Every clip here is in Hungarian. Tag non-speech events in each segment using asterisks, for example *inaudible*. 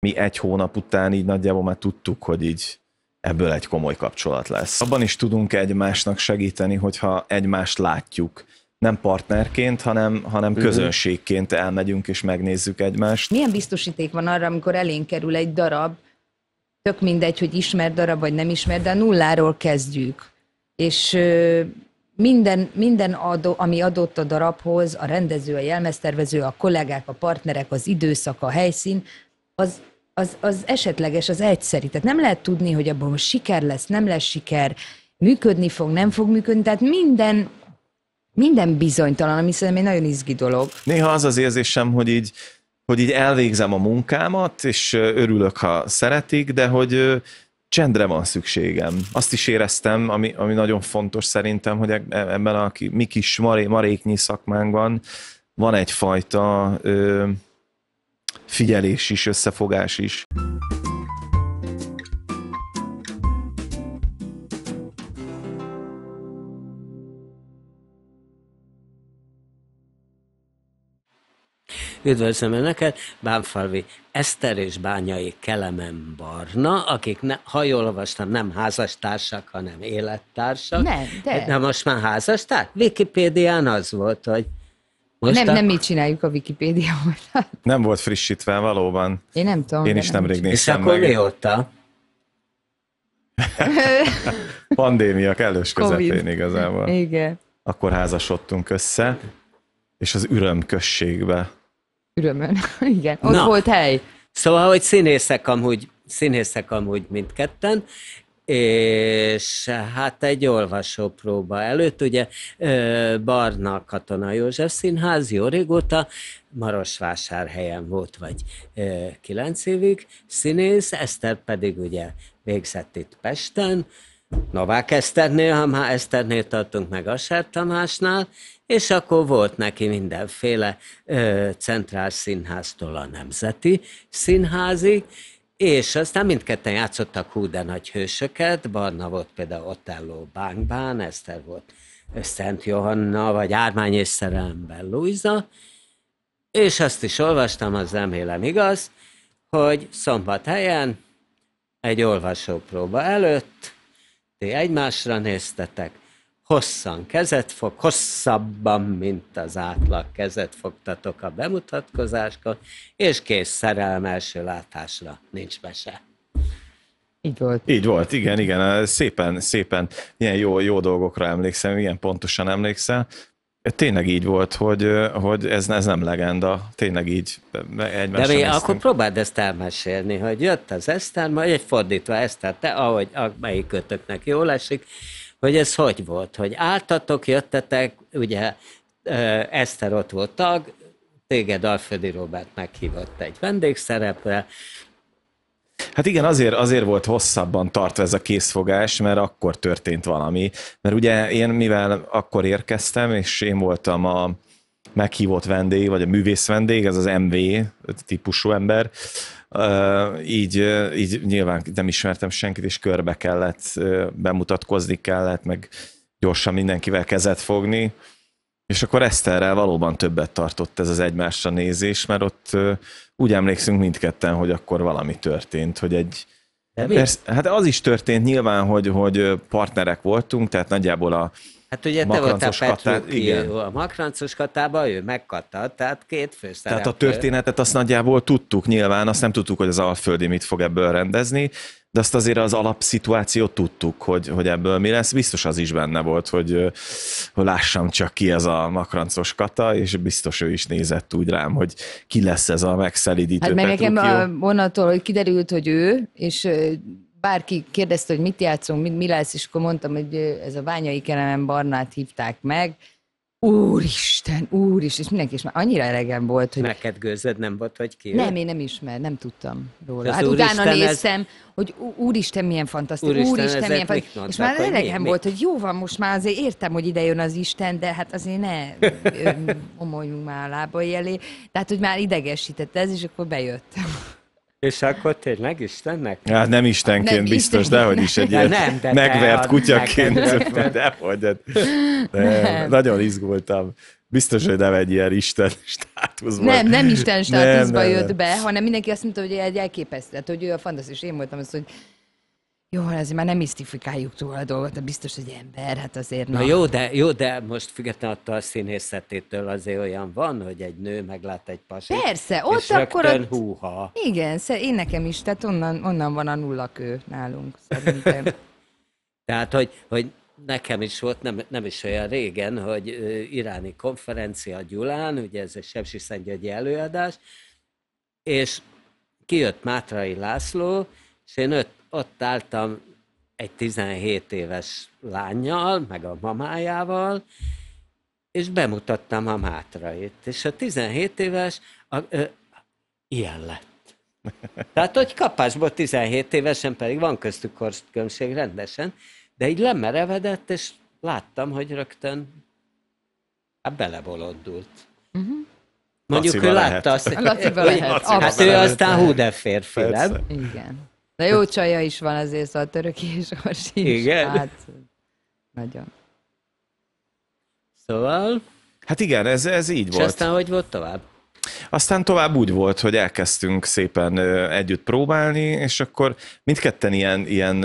mi egy hónap után így nagyjából már tudtuk, hogy így ebből egy komoly kapcsolat lesz. Abban is tudunk egymásnak segíteni, hogyha egymást látjuk. Nem partnerként, hanem, hanem mhm. közönségként elmegyünk és megnézzük egymást. Milyen biztosíték van arra, amikor elénk kerül egy darab, tök mindegy, hogy ismer darab vagy nem ismer, de nulláról kezdjük. És minden, minden adó, ami adott a darabhoz, a rendező, a jelmeztervező, a kollégák, a partnerek, az időszak, a helyszín, az az, az esetleges, az egyszerű. Tehát nem lehet tudni, hogy abban most siker lesz, nem lesz siker, működni fog, nem fog működni. Tehát minden, minden bizonytalan, ami szerintem egy nagyon izgi dolog. Néha az az érzésem, hogy így, hogy így elvégzem a munkámat, és örülök, ha szeretik, de hogy csendre van szükségem. Azt is éreztem, ami, ami nagyon fontos szerintem, hogy e-, e-, ebben a mi kis maré, maréknyi szakmánkban van egyfajta ö, figyelés is, összefogás is. Üdvözlöm Önöket, Bánfalvi Eszter és Bányai Kelemen Barna, akik, ne, ha jól olvastam, nem házastársak, hanem élettársak. Nem, de. de hát, most már házastár? Wikipédián az volt, hogy most Nem, nem így csináljuk a Wikipédia oldalt. Nem volt frissítve, valóban. Én nem tudom. Én is nem nemrég nem néztem És meg. akkor mióta? *laughs* Pandémia kellős közepén COVID. igazából. Igen. Akkor házasodtunk össze, és az üröm községbe. Ürömön, *laughs* igen. Ott Na. volt hely. Szóval, hogy színészek amúgy, színészek amúgy mindketten, és hát egy olvasó próba előtt, ugye Barna Katona József Színház jó régóta Marosvásárhelyen volt, vagy kilenc évig színész, Eszter pedig ugye végzett itt Pesten, Novák Eszternél, ha már Eszternél tartunk meg Asár Tamásnál, és akkor volt neki mindenféle centrál színháztól a nemzeti színházi. És aztán mindketten játszottak hú de nagy hősöket, Barna volt például Otello Bánkbán, Eszter volt Szent Johanna, vagy Ármány és szerelemben Luisa, és azt is olvastam, az remélem igaz, hogy szombat helyen egy olvasópróba előtt ti egymásra néztetek, hosszan kezet fog, hosszabban, mint az átlag kezet fogtatok a bemutatkozáskor, és kész szerelem első látásra, nincs mese. Így volt. Így volt, igen, igen, szépen, szépen, ilyen jó, jó dolgokra emlékszem, igen, pontosan emlékszel. Tényleg így volt, hogy, hogy ez, ez nem legenda, tényleg így egymásra De akkor próbáld ezt elmesélni, hogy jött az Eszter, majd egy fordítva Eszter, te, ahogy, melyik kötöknek jól esik, hogy ez hogy volt, hogy álltatok, jöttetek, ugye Eszter ott volt tag, téged Alföldi Robert meghívott egy vendégszerepre, Hát igen, azért, azért volt hosszabban tartva ez a készfogás, mert akkor történt valami. Mert ugye én, mivel akkor érkeztem, és én voltam a, meghívott vendég, vagy a művész vendég, ez az MV típusú ember, így, így nyilván nem ismertem senkit, és körbe kellett, bemutatkozni kellett, meg gyorsan mindenkivel kezet fogni, és akkor Eszterrel valóban többet tartott ez az egymásra nézés, mert ott úgy emlékszünk mindketten, hogy akkor valami történt, hogy egy, Persze, hát az is történt nyilván, hogy, hogy partnerek voltunk, tehát nagyjából a, Hát ugye te voltál Petrucci, igen. a makrancos katában ő megkatta, tehát két főszereplő. Tehát a történetet azt nagyjából tudtuk nyilván, azt nem tudtuk, hogy az Alföldi mit fog ebből rendezni, de azt azért az alapszituációt tudtuk, hogy, hogy ebből mi lesz. Biztos az is benne volt, hogy, hogy lássam csak ki ez a makrancos kata, és biztos ő is nézett úgy rám, hogy ki lesz ez a megszelidítő Hát meg nekem vonattól, hogy kiderült, hogy ő, és bárki kérdezte, hogy mit játszunk, mit, mi lesz, és akkor mondtam, hogy ez a Ványai Kelemen Barnát hívták meg, Úristen, úristen, és mindenki is már annyira elegem volt, hogy... Neked gőzed nem volt, vagy ki? Nem, én nem ismer, nem tudtam róla. hát utána ez... hogy úristen, milyen fantasztikus, úristen, úristen milyen fantasztikus. És már elegem mi, volt, hogy jó van, most már azért értem, hogy ide jön az Isten, de hát azért ne *laughs* omoljunk már a lábai elé. Tehát, hogy már idegesített ez, és akkor bejöttem. És akkor tényleg Istennek? Ja, nem Istenként nem biztos, Isten. dehogy is egy ilyen nem, de megvert *laughs* de kutyaként. Dehogy. Hát, de, nem. Nagyon izgultam. Biztos, hogy nem egy ilyen Isten státuszban. Nem, nem Isten státuszban jött nem. be, hanem mindenki azt mondta, hogy egy elképesztő. hogy ő a fantasztikus. Én voltam az, hogy jó, hát azért már nem misztifikáljuk túl a dolgot, de biztos, hogy ember, hát azért na. na jó, de, jó, de most független attól a színészetétől azért olyan van, hogy egy nő meglát egy pasit, Persze, ott és akkor rögtön ott... húha. Igen, én nekem is, tehát onnan, onnan van a nullakő nálunk, szerintem. *laughs* tehát, hogy, hogy nekem is volt, nem, nem is olyan régen, hogy iráni konferencia Gyulán, ugye ez egy Sebsi Szentgyögyi előadás, és kijött Mátrai László, és én öt ott álltam egy 17 éves lányjal, meg a mamájával, és bemutattam a Mátrait. És a 17 éves a, ö, ilyen lett. Tehát, hogy kapásból 17 évesen, pedig van köztük korszkönség rendesen, de így lemerevedett, és láttam, hogy rögtön hát belebolondult. Uh-huh. Mhm. Mondjuk Laciba ő lehet. látta azt, hogy... Hát ő aztán húdeférfi, nem? Igen. De jó csaja is van azért, szóval töröki és orsi is. Igen. Hát, nagyon. Szóval... Hát igen, ez, ez így és volt. És aztán hogy volt tovább? Aztán tovább úgy volt, hogy elkezdtünk szépen együtt próbálni, és akkor mindketten ilyen, ilyen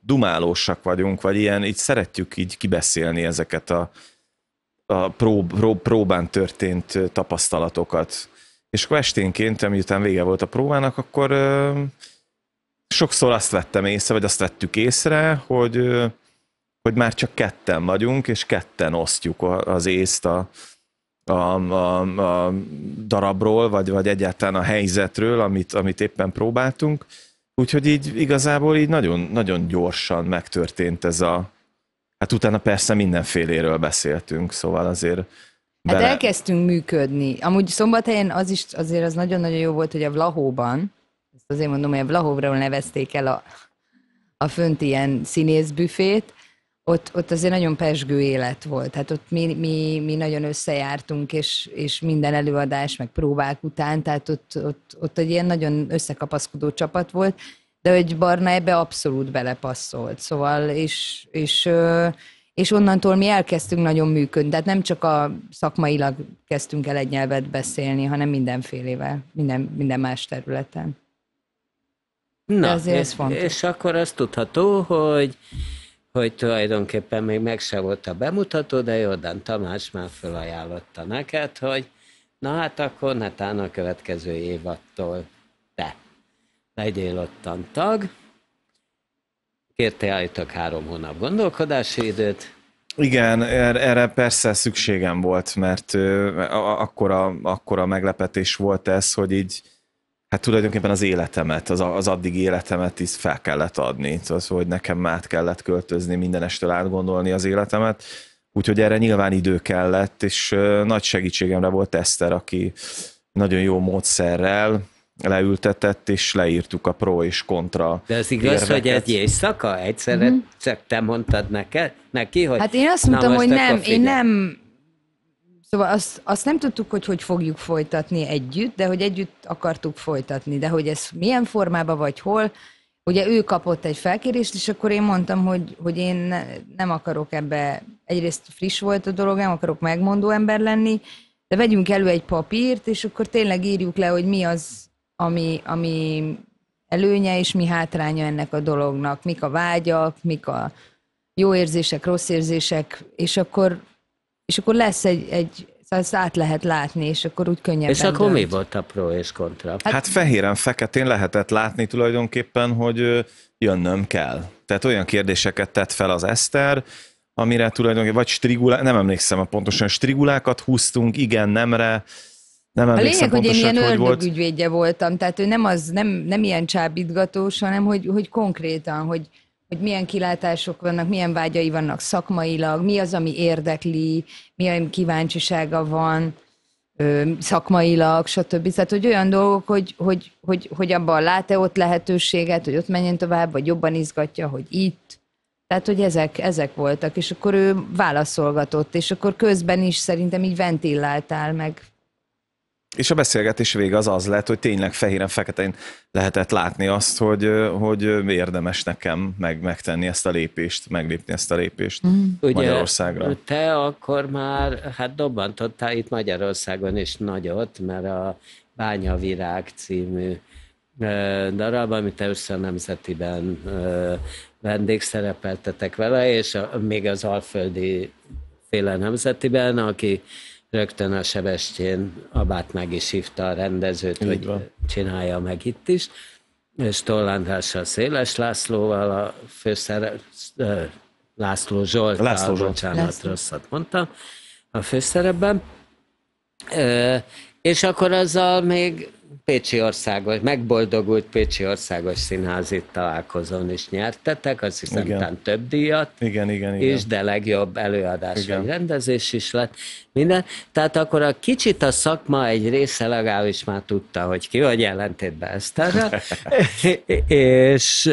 dumálósak vagyunk, vagy ilyen, így szeretjük így kibeszélni ezeket a, a prób, prób, próbán történt tapasztalatokat. És akkor esténként, amiután vége volt a próbának, akkor sokszor azt vettem észre, vagy azt vettük észre, hogy, hogy már csak ketten vagyunk, és ketten osztjuk az észt a, a, a, a darabról, vagy, vagy egyáltalán a helyzetről, amit, amit éppen próbáltunk. Úgyhogy így igazából így nagyon, nagyon gyorsan megtörtént ez a... Hát utána persze mindenféléről beszéltünk, szóval azért... Hát elkezdtünk működni. Amúgy szombathelyen az is azért az nagyon-nagyon jó volt, hogy a Vlahóban, ezt azért mondom, hogy a Vlahovról nevezték el a, a fönt ilyen színészbüfét, ott, ott azért nagyon pesgő élet volt. Tehát ott mi, mi, mi nagyon összejártunk, és, és minden előadás, meg próbák után, tehát ott, ott, ott egy ilyen nagyon összekapaszkodó csapat volt, de hogy Barna ebbe abszolút belepasszolt. Szóval, és, és, és onnantól mi elkezdtünk nagyon működni. Tehát nem csak a szakmailag kezdtünk el egy nyelvet beszélni, hanem mindenfélével, minden, minden más területen. Na, ezért és, fontos. És akkor azt tudható, hogy hogy tulajdonképpen még meg se volt a bemutató, de Jordán Tamás már felajánlotta neked, hogy na hát akkor netán a következő évattól te legyél ottan tag, kérte állítok három hónap gondolkodási időt, igen, er-, erre persze szükségem volt, mert akkora, akkora meglepetés volt ez, hogy így hát tulajdonképpen az életemet, az, az addig életemet is fel kellett adni. Szóval, hogy nekem már kellett költözni, minden estől átgondolni az életemet. Úgyhogy erre nyilván idő kellett, és nagy segítségemre volt Eszter, aki nagyon jó módszerrel leültetett, és leírtuk a pro és kontra De az igaz, érveket. hogy egy éjszaka egyszerre mm-hmm. csak te mondtad neked, neki, hogy... Hát én azt mondtam, hogy nem, én nem Szóval azt, azt nem tudtuk, hogy hogy fogjuk folytatni együtt, de hogy együtt akartuk folytatni, de hogy ez milyen formában vagy hol, ugye ő kapott egy felkérést, és akkor én mondtam, hogy, hogy én nem akarok ebbe, egyrészt friss volt a dolog, nem akarok megmondó ember lenni, de vegyünk elő egy papírt, és akkor tényleg írjuk le, hogy mi az, ami, ami előnye és mi hátránya ennek a dolognak, mik a vágyak, mik a jó érzések, rossz érzések, és akkor és akkor lesz egy, egy szóval ezt át lehet látni, és akkor úgy könnyebben És akkor dönt. mi volt a pro és kontra? Hát, hát fehéren, feketén lehetett látni tulajdonképpen, hogy jönnöm kell. Tehát olyan kérdéseket tett fel az Eszter, amire tulajdonképpen, vagy strigulá, nem emlékszem a pontosan, strigulákat húztunk, igen, nemre, nem a lényeg, pontosan, hogy én ilyen ördög volt. ügyvédje voltam, tehát ő nem az, nem, nem ilyen csábítgatós, hanem hogy, hogy konkrétan, hogy, hogy milyen kilátások vannak, milyen vágyai vannak szakmailag, mi az, ami érdekli, milyen kíváncsisága van szakmailag, stb. Tehát, hogy olyan dolgok, hogy, hogy, hogy, hogy abban lát-e ott lehetőséget, hogy ott menjen tovább, vagy jobban izgatja, hogy itt. Tehát, hogy ezek, ezek voltak, és akkor ő válaszolgatott, és akkor közben is szerintem így ventilláltál, meg és a beszélgetés vége az az lett, hogy tényleg fehéren-feketén lehetett látni azt, hogy, hogy érdemes nekem meg, megtenni ezt a lépést, meglépni ezt a lépést mm. Magyarországra. Ugye, te akkor már, hát dobantottál itt Magyarországon is nagyot, mert a Bányavirág című darab, amit először nemzetiben vendégszerepeltetek vele, és még az Alföldi féle nemzetiben, aki rögtön a Sebestyén Abát meg is hívta a rendezőt, Így hogy van. csinálja meg itt is, és Tollandrással, Széles Lászlóval, a főszere... László Zsolt, László Zsolt. bocsánat, László. rosszat mondtam, a főszerepben. És akkor azzal még Pécsi Országos, megboldogult Pécsi Országos Színházi találkozón is nyertetek, azt hiszem igen. Tán több díjat igen, igen, igen. És de legjobb előadás igen. vagy rendezés is lett. Minden. Tehát akkor a kicsit a szakma egy része legalábbis már tudta, hogy ki vagy ellentétben ezt. *laughs* és és,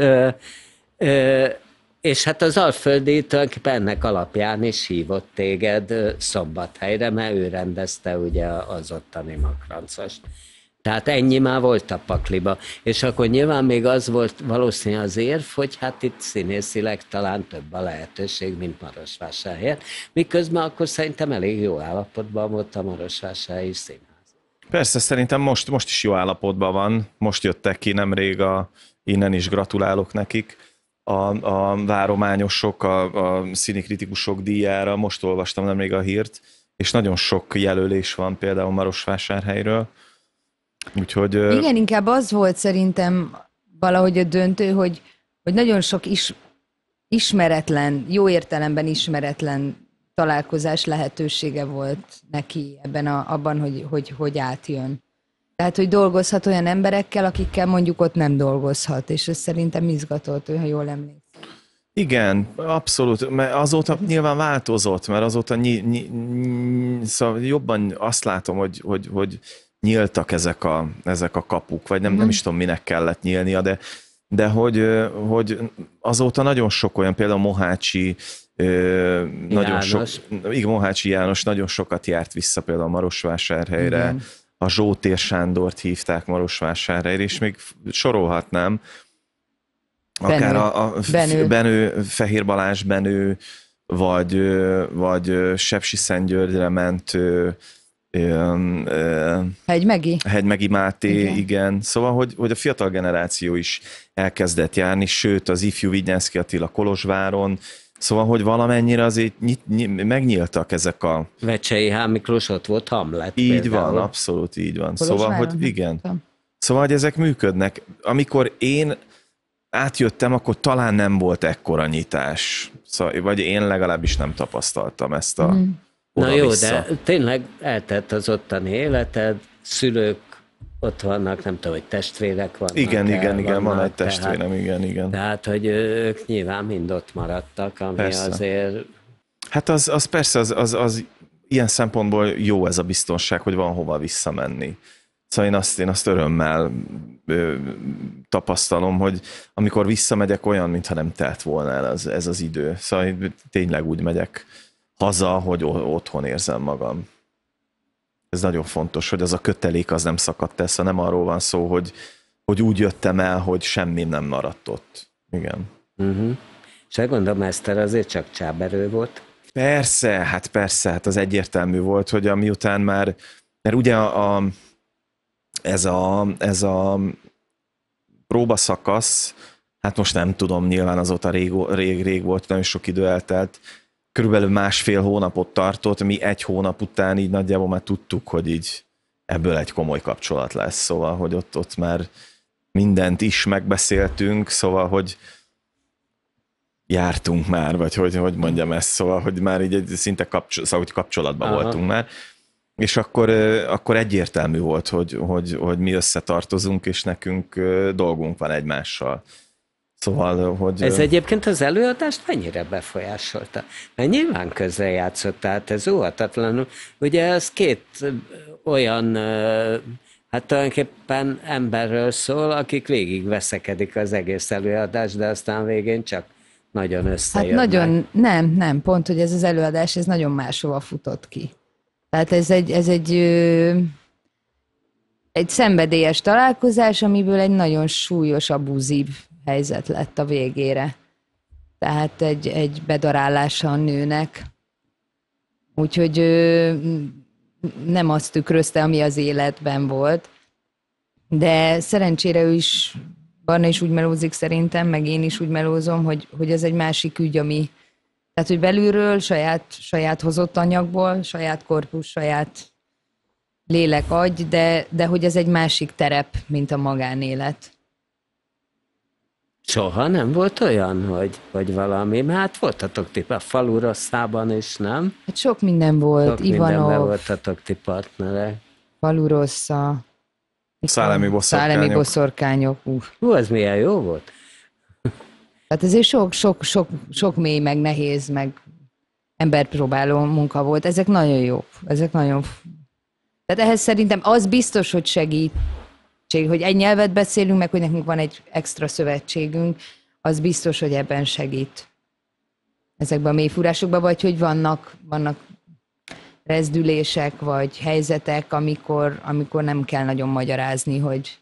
és hát az Alföldi tulajdonképpen ennek alapján is hívott téged Szombathelyre, mert ő rendezte ugye az ottani makrancost. Tehát ennyi már volt a pakliba. És akkor nyilván még az volt valószínű az érv, hogy hát itt színészileg talán több a lehetőség, mint Marosvásárhelyen. Miközben akkor szerintem elég jó állapotban volt a Marosvásárhelyi színház. Persze, szerintem most, most is jó állapotban van. Most jöttek ki nemrég, a, innen is gratulálok nekik. A, a várományosok, a, a színikritikusok díjára, most olvastam nemrég a hírt, és nagyon sok jelölés van például Marosvásárhelyről. Úgyhogy... Igen, inkább az volt szerintem valahogy a döntő, hogy, hogy nagyon sok is, ismeretlen, jó értelemben ismeretlen találkozás lehetősége volt neki ebben a, abban, hogy, hogy, hogy átjön. Tehát, hogy dolgozhat olyan emberekkel, akikkel mondjuk ott nem dolgozhat, és ez szerintem izgatott, ha jól emlékszem. Igen, abszolút, mert azóta nyilván változott, mert azóta ny- ny- ny- szóval jobban azt látom, hogy, hogy, hogy nyíltak ezek a, ezek a kapuk, vagy nem, nem mhm. is tudom, minek kellett nyílnia, de, de hogy, hogy azóta nagyon sok olyan, például Mohácsi, János. nagyon sok, igen, Mohácsi János nagyon sokat járt vissza például Marosvásárhelyre, igen. a Zsótér Sándort hívták Marosvásárhelyre, és még sorolhatnám, akár Benő. a, a Benő. Benő, Fehér Balázs Benő, vagy, vagy Sepsi Szentgyörgyre ment Ö, ö, Hegymegi? Hegymegi Máté, igen. igen. Szóval, hogy, hogy a fiatal generáció is elkezdett járni, sőt az ifjú Vignyászki Attila Kolozsváron, Szóval, hogy valamennyire azért nyit, nyit, megnyíltak ezek a... Vecsei H. Miklós ott volt Hamlet. Így például. van, abszolút így van. Kolozsváron szóval, hogy igen. Tudtam. Szóval, hogy ezek működnek. Amikor én átjöttem, akkor talán nem volt ekkora nyitás. Szóval, vagy én legalábbis nem tapasztaltam ezt a... Mm Na jó, vissza. de tényleg eltett az ottani életed, szülők ott vannak, nem tudom, hogy testvérek vannak. Igen, el, igen, igen, van egy testvérem, tehát, igen, igen. Tehát, hogy ők nyilván mind ott maradtak, ami persze. azért... Hát az, az persze, az, az, az ilyen szempontból jó ez a biztonság, hogy van hova visszamenni. Szóval én azt, én azt örömmel ö, tapasztalom, hogy amikor visszamegyek, olyan, mintha nem telt volna el az, ez az idő. Szóval én tényleg úgy megyek haza, hogy otthon érzem magam. Ez nagyon fontos, hogy az a kötelék az nem szakadt esze, szóval nem arról van szó, hogy, hogy úgy jöttem el, hogy semmi nem maradt ott. Igen. Uh-huh. És hát gondolom, Eszter azért csak csáberő volt. Persze, hát persze, hát az egyértelmű volt, hogy miután már, mert ugye a, a, ez, a, ez a próbaszakasz, hát most nem tudom, nyilván azóta rég, rég, rég volt, nem is sok idő eltelt, körülbelül másfél hónapot tartott, mi egy hónap után így nagyjából már tudtuk, hogy így ebből egy komoly kapcsolat lesz, szóval, hogy ott, ott már mindent is megbeszéltünk, szóval, hogy jártunk már, vagy hogy, hogy mondjam ezt, szóval, hogy már így egy szinte kapcsol, szóval, hogy kapcsolatban Aha. voltunk már, és akkor, akkor egyértelmű volt, hogy, hogy, hogy mi összetartozunk, és nekünk dolgunk van egymással. Szóval, hogy... Ez egyébként az előadást mennyire befolyásolta? Mert nyilván közrejátszott, tehát ez óhatatlanul. Ugye ez két olyan, hát tulajdonképpen emberről szól, akik végig veszekedik az egész előadást, de aztán végén csak nagyon hát összejönnek. Hát nagyon, nem, nem, pont, hogy ez az előadás, ez nagyon máshova futott ki. Tehát ez egy, ez egy, egy szenvedélyes találkozás, amiből egy nagyon súlyos, abúzív helyzet lett a végére. Tehát egy, egy bedarálása a nőnek. Úgyhogy ő nem azt tükrözte, ami az életben volt. De szerencsére ő is, Barna is úgy melózik szerintem, meg én is úgy melózom, hogy, hogy ez egy másik ügy, ami, tehát, hogy belülről, saját, saját hozott anyagból, saját korpus, saját lélek agy, de, de hogy ez egy másik terep, mint a magánélet. Soha nem volt olyan, hogy, hogy valami, hát voltatok ti a rosszában is, nem? Hát sok minden volt, sok Ivanov. Mindenben voltatok ti partnerek. rossza. Szállami boszorkányok. Szállami boszorkányok. Uh. Hú, az milyen jó volt. Tehát ezért sok, sok, sok, sok mély, meg nehéz, meg emberpróbáló munka volt. Ezek nagyon jók. Ezek nagyon... Tehát ehhez szerintem az biztos, hogy segít, szövetség, hogy egy nyelvet beszélünk, meg hogy nekünk van egy extra szövetségünk, az biztos, hogy ebben segít ezekben a mélyfúrásokban, vagy hogy vannak, vannak rezdülések, vagy helyzetek, amikor, amikor nem kell nagyon magyarázni, hogy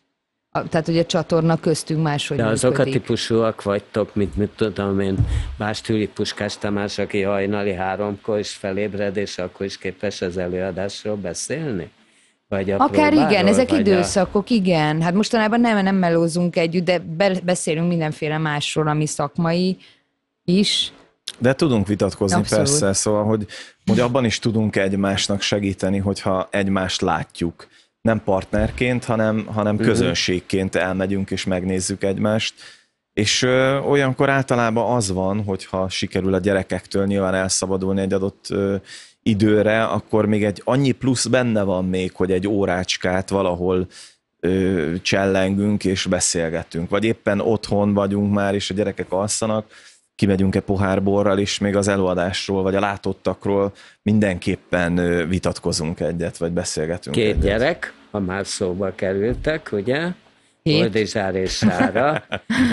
a, tehát, hogy a csatorna köztünk máshogy De azok a típusúak vagytok, mint mit tudom én, Bástüli Puskás Tamás, aki hajnali háromkor is felébred, és akkor is képes az előadásról beszélni? Vagy a Akár próbáról, igen, ezek vagy időszakok, a... igen. Hát mostanában nem, nem melózunk együtt, de beszélünk mindenféle másról, ami szakmai is. De tudunk vitatkozni Abszolút. persze, szóval, hogy, hogy abban is tudunk egymásnak segíteni, hogyha egymást látjuk. Nem partnerként, hanem, hanem mhm. közönségként elmegyünk és megnézzük egymást. És ö, olyankor általában az van, hogyha sikerül a gyerekektől nyilván elszabadulni egy adott ö, időre, akkor még egy annyi plusz benne van még, hogy egy órácskát valahol ö, csellengünk és beszélgetünk. Vagy éppen otthon vagyunk már, és a gyerekek alszanak, kimegyünk-e pohárborral, és még az előadásról, vagy a látottakról mindenképpen vitatkozunk egyet, vagy beszélgetünk Két egyet. gyerek, ha már szóba kerültek, ugye? Hét. Oldizsár és Sára.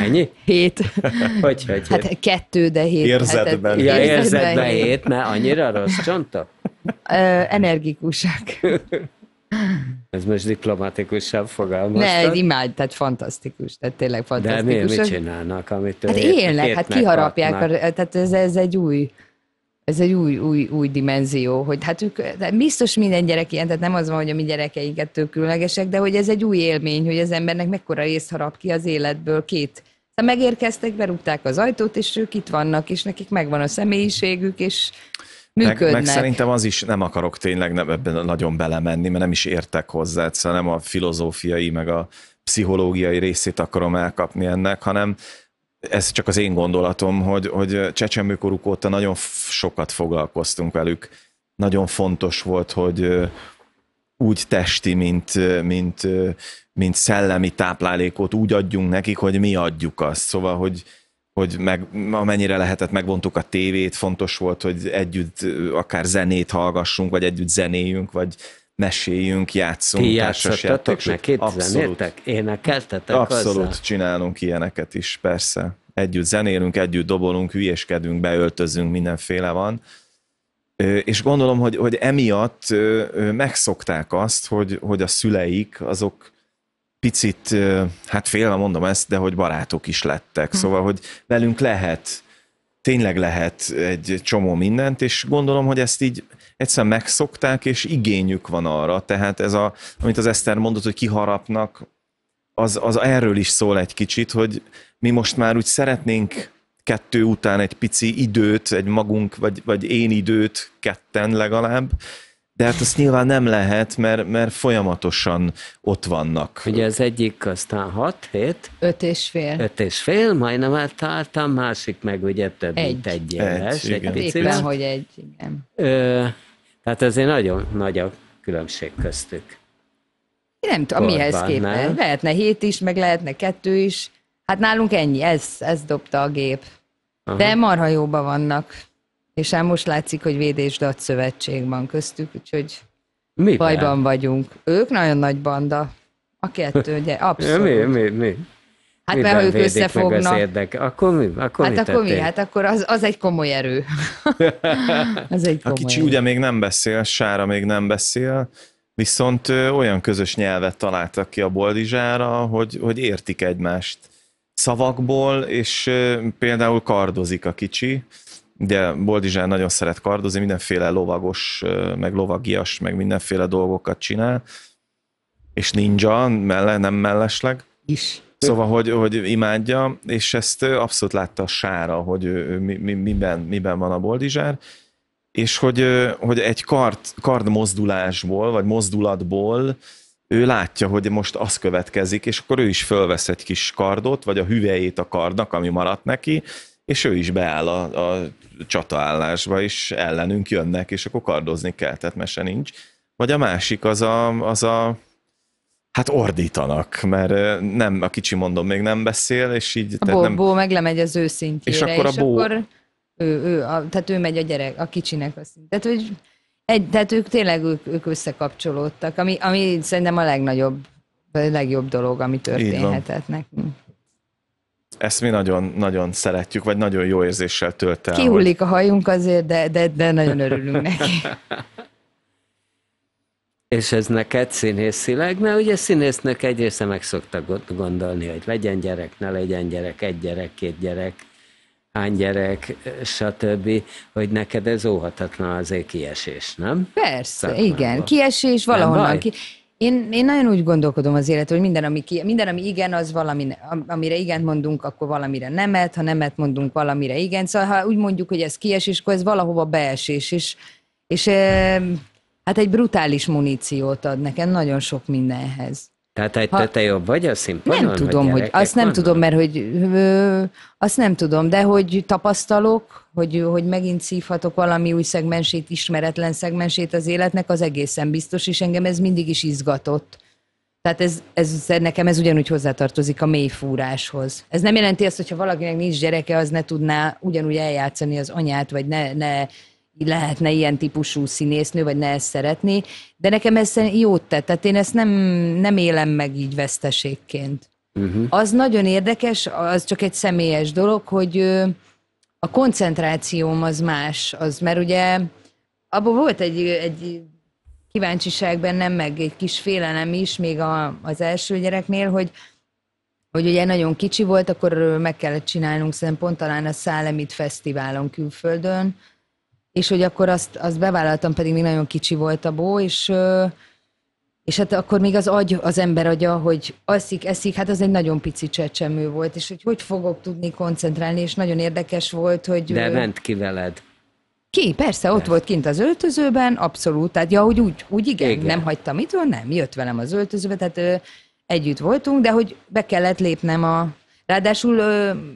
Mennyi? Hét. Hogy, hogy hát hét? kettő, de hét. Érzedben. Hát, hát, ja, érzedben hét. hét, mert annyira rossz csontok? Energikusak. Ez most diplomatikusabb fogalmaztad. Ne, egy imád, tehát fantasztikus, tehát tényleg fantasztikus. De miért mit csinálnak, amit hát élnek, hát kiharapják, a, tehát ez, ez egy új ez egy új, új, új dimenzió, hogy hát ők, biztos minden gyerek ilyen, tehát nem az van, hogy a mi gyerekeink ettől különlegesek, de hogy ez egy új élmény, hogy az embernek mekkora részt harap ki az életből két. Ha szóval megérkeztek, berúgták az ajtót, és ők itt vannak, és nekik megvan a személyiségük, és működnek. Meg, meg szerintem az is, nem akarok tényleg nem, ebben nagyon belemenni, mert nem is értek hozzá, egyszerűen nem a filozófiai, meg a pszichológiai részét akarom elkapni ennek, hanem ez csak az én gondolatom, hogy, hogy csecsemőkoruk óta nagyon sokat foglalkoztunk velük. Nagyon fontos volt, hogy úgy testi, mint, mint, mint szellemi táplálékot úgy adjunk nekik, hogy mi adjuk azt. Szóval, hogy, hogy meg, amennyire lehetett, megvontuk a tévét, fontos volt, hogy együtt akár zenét hallgassunk, vagy együtt zenéjünk, vagy meséljünk, játszunk, Ti társasjáték. meg kétzenértek? Énekeltetek Abszolút hozzá. csinálunk ilyeneket is, persze. Együtt zenélünk, együtt dobolunk, hülyeskedünk, beöltözünk, mindenféle van. És gondolom, hogy, hogy emiatt megszokták azt, hogy, hogy a szüleik azok picit, hát félve mondom ezt, de hogy barátok is lettek. Hm. Szóval, hogy velünk lehet, tényleg lehet egy csomó mindent, és gondolom, hogy ezt így egyszerűen megszokták, és igényük van arra. Tehát ez, a, amit az Eszter mondott, hogy kiharapnak, az, az erről is szól egy kicsit, hogy mi most már úgy szeretnénk kettő után egy pici időt, egy magunk, vagy, vagy én időt, ketten legalább, de hát azt nyilván nem lehet, mert, mert folyamatosan ott vannak. Ugye az egyik aztán hat hét. Öt és fél. Öt és fél, majdnem eltáltam, másik meg ugye több egy. mint egy éves. Egy, egy igen. hogy egy, igen. Ö, tehát azért nagyon nagy a különbség köztük. Én nem tudom, mihez képest. Nem? Lehetne hét is, meg lehetne kettő is. Hát nálunk ennyi, ez, ez dobta a gép. Aha. De marha jóban vannak. És hát most látszik, hogy Védés Dac Szövetség van köztük, úgyhogy Miben? bajban vagyunk. Ők nagyon nagy banda. A kettő, ugye, abszolút. Mi, mi, mi? Hát mert ha ők összefognak. Érdek? Akkor mi? Akkor hát mi akkor tettél? mi? Hát akkor az, az egy komoly erő. *laughs* az egy komoly a kicsi erő. ugye még nem beszél, Sára még nem beszél, viszont olyan közös nyelvet találtak ki a Boldizsára, hogy, hogy értik egymást szavakból, és például kardozik a kicsi, Ugye Boldizsán nagyon szeret kardozni, mindenféle lovagos, meg lovagias, meg mindenféle dolgokat csinál, és ninja, melle, nem mellesleg. Is. Szóval, hogy, hogy imádja, és ezt abszolút látta a sára, hogy ő, mi, mi, miben, miben van a boldizsár, és hogy, hogy egy kard, kard mozdulásból, vagy mozdulatból ő látja, hogy most az következik, és akkor ő is fölvesz egy kis kardot, vagy a hüvelyét a kardnak, ami maradt neki, és ő is beáll a, a csataállásba, és ellenünk jönnek, és akkor kardozni kell, tehát mese nincs. Vagy a másik az a, az a hát ordítanak, mert nem, a kicsi mondom, még nem beszél, és így... A tehát bó, nem... bó meglemegy az ő szintjére, és akkor, a és bó... akkor ő, ő, a, tehát ő megy a gyerek, a kicsinek a szint. Tehát, hogy egy, tehát ők tényleg ők, ők összekapcsolódtak, ami, ami szerintem a legnagyobb, a legjobb dolog, ami történhetett nekünk. Ezt mi nagyon, nagyon szeretjük, vagy nagyon jó érzéssel tölt el. Kihullik hogy... a hajunk azért, de, de, de nagyon örülünk neki. *laughs* És ez neked színészileg, mert ugye színésznek egyrészt meg szoktak gondolni, hogy legyen gyerek, ne legyen gyerek, egy gyerek, két gyerek, hány gyerek, stb., hogy neked ez óhatatlan azért kiesés, nem? Persze, Szakmába. igen, kiesés valahonnan ki. Én, én nagyon úgy gondolkodom az életről, hogy minden ami, ki, minden, ami igen, az valami, amire igen mondunk, akkor valamire nemet, ha nemet mondunk, valamire igen. Szóval ha úgy mondjuk, hogy ez kiesés, akkor ez valahova beesés, és, és e- Hát egy brutális muníciót ad nekem, nagyon sok mindenhez. Tehát egy, ha, te jobb vagy a színpadon? Nem tudom, hogy azt nem tudom, mert hogy ö, azt nem tudom, de hogy tapasztalok, hogy, hogy megint szívhatok valami új szegmensét, ismeretlen szegmensét az életnek, az egészen biztos, és engem ez mindig is izgatott. Tehát ez, ez, nekem ez ugyanúgy hozzátartozik a mélyfúráshoz. Ez nem jelenti azt, hogyha valakinek nincs gyereke, az ne tudná ugyanúgy eljátszani az anyát, vagy ne, ne lehetne ilyen típusú színésznő, vagy ne ezt szeretné, de nekem ez jót tett, tehát én ezt nem, nem élem meg így veszteségként. Uh-huh. Az nagyon érdekes, az csak egy személyes dolog, hogy a koncentrációm az más, az, mert ugye abban volt egy, egy kíváncsiság bennem, meg egy kis félelem is, még a, az első gyereknél, hogy hogy ugye nagyon kicsi volt, akkor meg kellett csinálnunk szerintem pont talán a Szálemit Fesztiválon külföldön, és hogy akkor azt, azt bevállaltam, pedig még nagyon kicsi volt a bó, és, és hát akkor még az agy, az ember agya, hogy alszik, eszik, hát az egy nagyon pici csecsemő volt, és hogy hogy fogok tudni koncentrálni, és nagyon érdekes volt, hogy... De ment ki veled. Ki, persze, ott persze. volt kint az öltözőben, abszolút, tehát ja, hogy úgy, úgy igen, igen, nem hagytam itt, nem, jött velem az öltözőbe, tehát ö, együtt voltunk, de hogy be kellett lépnem a, Ráadásul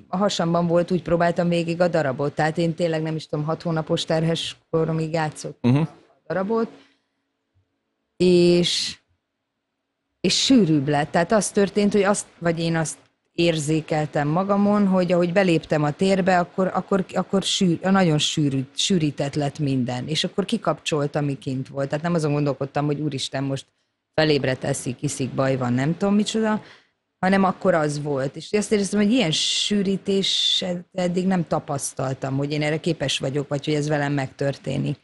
a hasamban volt, úgy próbáltam végig a darabot, tehát én tényleg nem is tudom, hat hónapos terhes koromig játszottam mhm. uh-huh. a darabot, és, és sűrűbb lett. Tehát az történt, hogy azt, vagy én azt érzékeltem magamon, hogy ahogy beléptem a térbe, akkor, akkor, akkor sűr, nagyon sűrű, sűrített lett minden, és akkor kikapcsolt, ami kint volt. Tehát nem azon gondolkodtam, hogy úristen, most felébre teszik, iszik, baj van, nem tudom micsoda, hanem akkor az volt. És azt éreztem, hogy ilyen sűrítés eddig nem tapasztaltam, hogy én erre képes vagyok, vagy hogy ez velem megtörténik.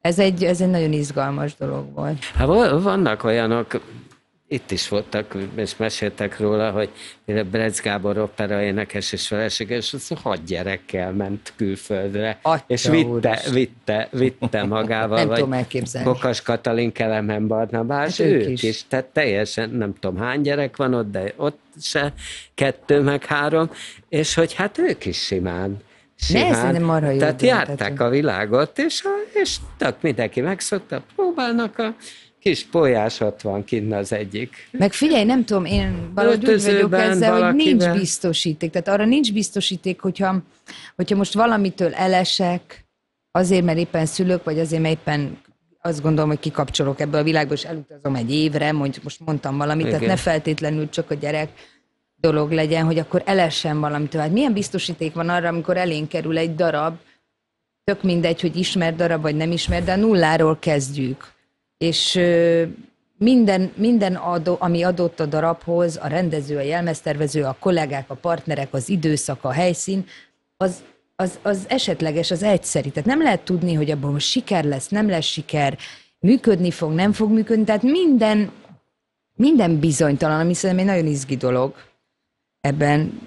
Ez egy, ez egy nagyon izgalmas dolog volt. Hát vannak olyanok, itt is voltak, és meséltek róla, hogy Brecz Gábor opera énekes és felesége, és az hat gyerekkel ment külföldre, Atya és vitte, vitte, vitte magával. nem vagy tudom elképzelni. Bokas Katalin, Kelemen Barnabás, hát ők, ők is. is. Tehát teljesen nem tudom hány gyerek van ott, de ott se kettő meg három, és hogy hát ők is simán simán. Ne, marha jó Tehát járták a világot, és, a, és tök mindenki megszokta, próbálnak a kis polyás ott van kint az egyik. Meg figyelj, nem tudom, én valahogy úgy vagyok ezzel, valakiben. hogy nincs biztosíték. Tehát arra nincs biztosíték, hogyha, hogyha most valamitől elesek, azért, mert éppen szülök, vagy azért, mert éppen azt gondolom, hogy kikapcsolok ebből a világból, és elutazom egy évre, mondjuk most mondtam valamit, Igen. tehát ne feltétlenül csak a gyerek dolog legyen, hogy akkor elesen valamitől. Hát milyen biztosíték van arra, amikor elén kerül egy darab, tök mindegy, hogy ismer darab, vagy nem ismer, de a nulláról kezdjük és minden, minden adó, ami adott a darabhoz, a rendező, a jelmeztervező, a kollégák, a partnerek, az időszak, a helyszín, az, az, az esetleges, az egyszerű. Tehát nem lehet tudni, hogy abban most siker lesz, nem lesz siker, működni fog, nem fog működni. Tehát minden, minden bizonytalan, ami szerintem egy nagyon izgi dolog ebben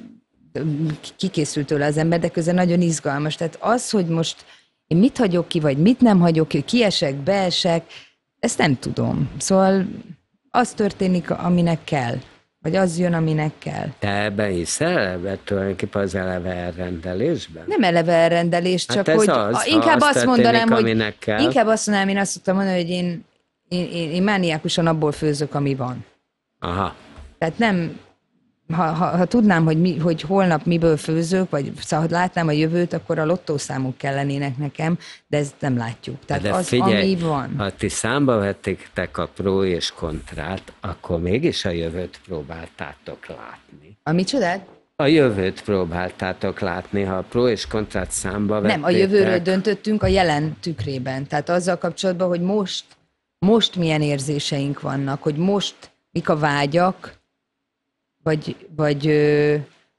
kikészült tőle az ember, de közben nagyon izgalmas. Tehát az, hogy most én mit hagyok ki, vagy mit nem hagyok ki, kiesek, beesek, ezt nem tudom. Szóval az történik, aminek kell. Vagy az jön, aminek kell. Te ebbe hiszel eleve tulajdonképpen az eleve elrendelésben? Nem eleve elrendelés, hát csak hát hogy az, inkább az azt mondanám, hogy kell. inkább azt mondanám, én azt tudtam mondani, hogy én, én, én, én mániákusan abból főzök, ami van. Aha. Tehát nem, ha, ha, ha tudnám, hogy, mi, hogy holnap miből főzök, vagy szóval látnám a jövőt, akkor a lottószámok kellenének nekem, de ezt nem látjuk. Tehát hát de az, figyelj, ami van. ha ti számba vettétek a pró és kontrát, akkor mégis a jövőt próbáltátok látni. A micsodát? A jövőt próbáltátok látni, ha a pró és kontrát számba vettétek. Nem, a jövőről döntöttünk a jelen tükrében. Tehát azzal kapcsolatban, hogy most, most milyen érzéseink vannak, hogy most mik a vágyak, vagy, vagy,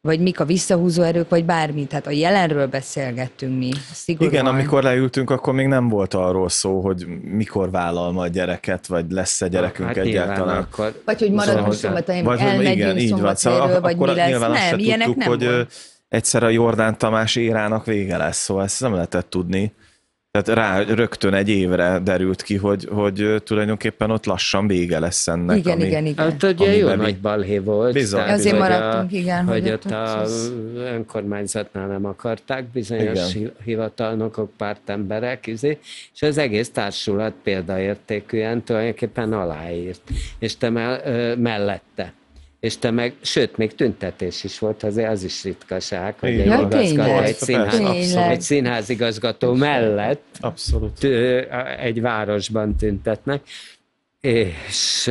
vagy mik a visszahúzó erők, vagy bármi. Tehát a jelenről beszélgettünk mi. Szigorúan. Igen, amikor leültünk, akkor még nem volt arról szó, hogy mikor vállal majd gyereket, vagy lesz-e gyerekünk hát, egyáltalán. Akkor vagy hogy maradunk szombaton, vagy elmegyünk igen, így van. Szóval vagy mi lesz. Nem, ilyenek tudtuk, nem hogy volt. egyszer a Jordán Tamás érának vége lesz, szóval ezt nem lehetett tudni tehát rá rögtön egy évre derült ki, hogy, hogy tulajdonképpen ott lassan vége lesz ennek. Igen, ami, igen, igen. Hát ugye jó nagy balhé volt. Bizony, tehát, Azért maradtunk, a, igen. Hogy, ott, a önkormányzatnál nem akarták, bizonyos igen. hivatalnokok, pártemberek, izé, és az egész társulat példaértékűen tulajdonképpen aláírt, és te mellette és te meg, sőt, még tüntetés is volt, azért az is ritkaság, hogy egy, igazgató, egy, színház, egy színházigazgató mellett Abszolút. egy városban tüntetnek, és,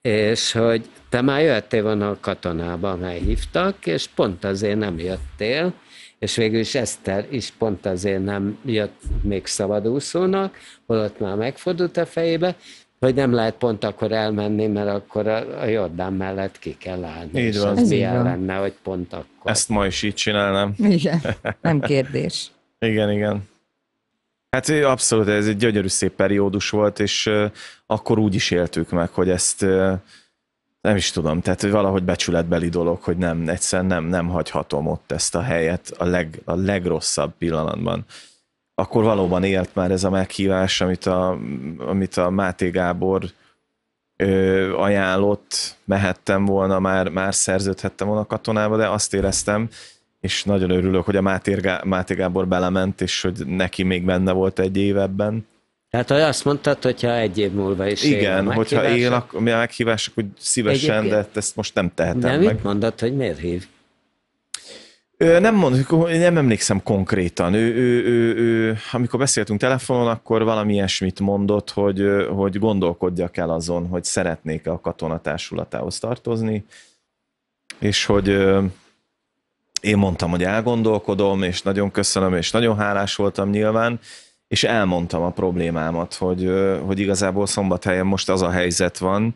és hogy te már jöttél van a katonába, amely hívtak, és pont azért nem jöttél, és végül is Eszter is pont azért nem jött még szabadúszónak, holott már megfordult a fejébe, vagy nem lehet pont akkor elmenni, mert akkor a, Jordán mellett ki kell állni. Így van. És ez milyen lenne, hogy pont akkor. Ezt ma is így csinálnám. Igen, nem *laughs* kérdés. igen, igen. Hát abszolút, ez egy gyönyörű szép periódus volt, és akkor úgy is éltük meg, hogy ezt nem is tudom, tehát hogy valahogy becsületbeli dolog, hogy nem, egyszerűen nem, nem hagyhatom ott ezt a helyet a, leg, a legrosszabb pillanatban akkor valóban élt már ez a meghívás, amit a, amit a Máté Gábor ö, ajánlott, mehettem volna, már, már szerződhettem volna a katonába, de azt éreztem, és nagyon örülök, hogy a Máté, Gá- Máté Gábor belement, és hogy neki még benne volt egy év ebben. Tehát azt mondtad, hogyha egy év múlva is Igen, él a hogyha él, akkor mi a meghívások, hogy szívesen, Egyébként. de ezt most nem tehetem nem meg. Nem, mondtad, hogy miért hív? Nem mondjuk, én nem emlékszem konkrétan. Ő, ő, ő, ő, amikor beszéltünk telefonon, akkor valami ilyesmit mondott, hogy, hogy gondolkodjak el azon, hogy szeretnék-e a katonatársulatához tartozni, és hogy én mondtam, hogy elgondolkodom, és nagyon köszönöm, és nagyon hálás voltam nyilván, és elmondtam a problémámat, hogy, hogy igazából szombathelyen most az a helyzet van,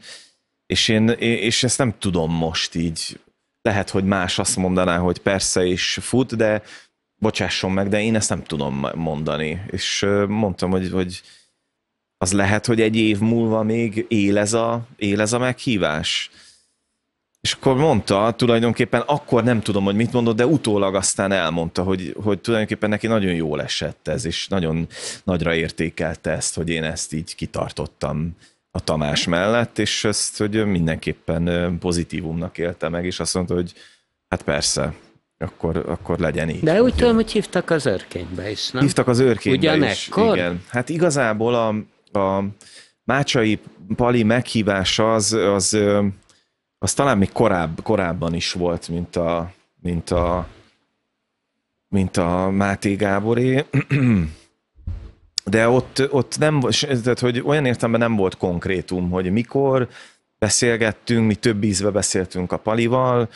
és én és ezt nem tudom most így lehet, hogy más azt mondaná, hogy persze is fut, de bocsásson meg, de én ezt nem tudom mondani. És mondtam, hogy, hogy az lehet, hogy egy év múlva még él ez a, él ez a meghívás. És akkor mondta, tulajdonképpen akkor nem tudom, hogy mit mondott, de utólag aztán elmondta, hogy, hogy tulajdonképpen neki nagyon jól esett ez, és nagyon nagyra értékelte ezt, hogy én ezt így kitartottam a Tamás mellett, és ezt, hogy mindenképpen pozitívumnak élte meg, és azt mondta, hogy hát persze, akkor, akkor legyen így. De úgy tudom, hogy hívtak az őrkénybe is, nem? Hívtak az őrkénybe Ugyanekkor? is. Igen. Hát igazából a, a Mácsai Pali meghívása az, az, az talán még korább, korábban is volt, mint a, mint a, mint a Máté Gáboré de ott, ott nem, tehát, hogy olyan értelemben nem volt konkrétum, hogy mikor beszélgettünk, mi több ízbe beszéltünk a Palival,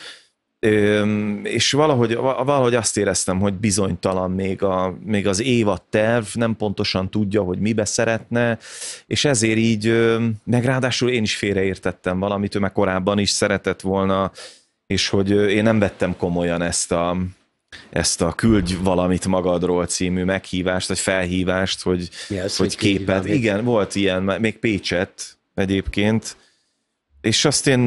és valahogy, valahogy azt éreztem, hogy bizonytalan még, a, még az évad terv, nem pontosan tudja, hogy mibe szeretne, és ezért így, meg ráadásul én is félreértettem valamit, ő meg korábban is szeretett volna, és hogy én nem vettem komolyan ezt a, ezt a küldj valamit magadról című meghívást, vagy felhívást, hogy, yes, hogy, képet. Képet. Igen, volt ilyen, még Pécset egyébként, és azt én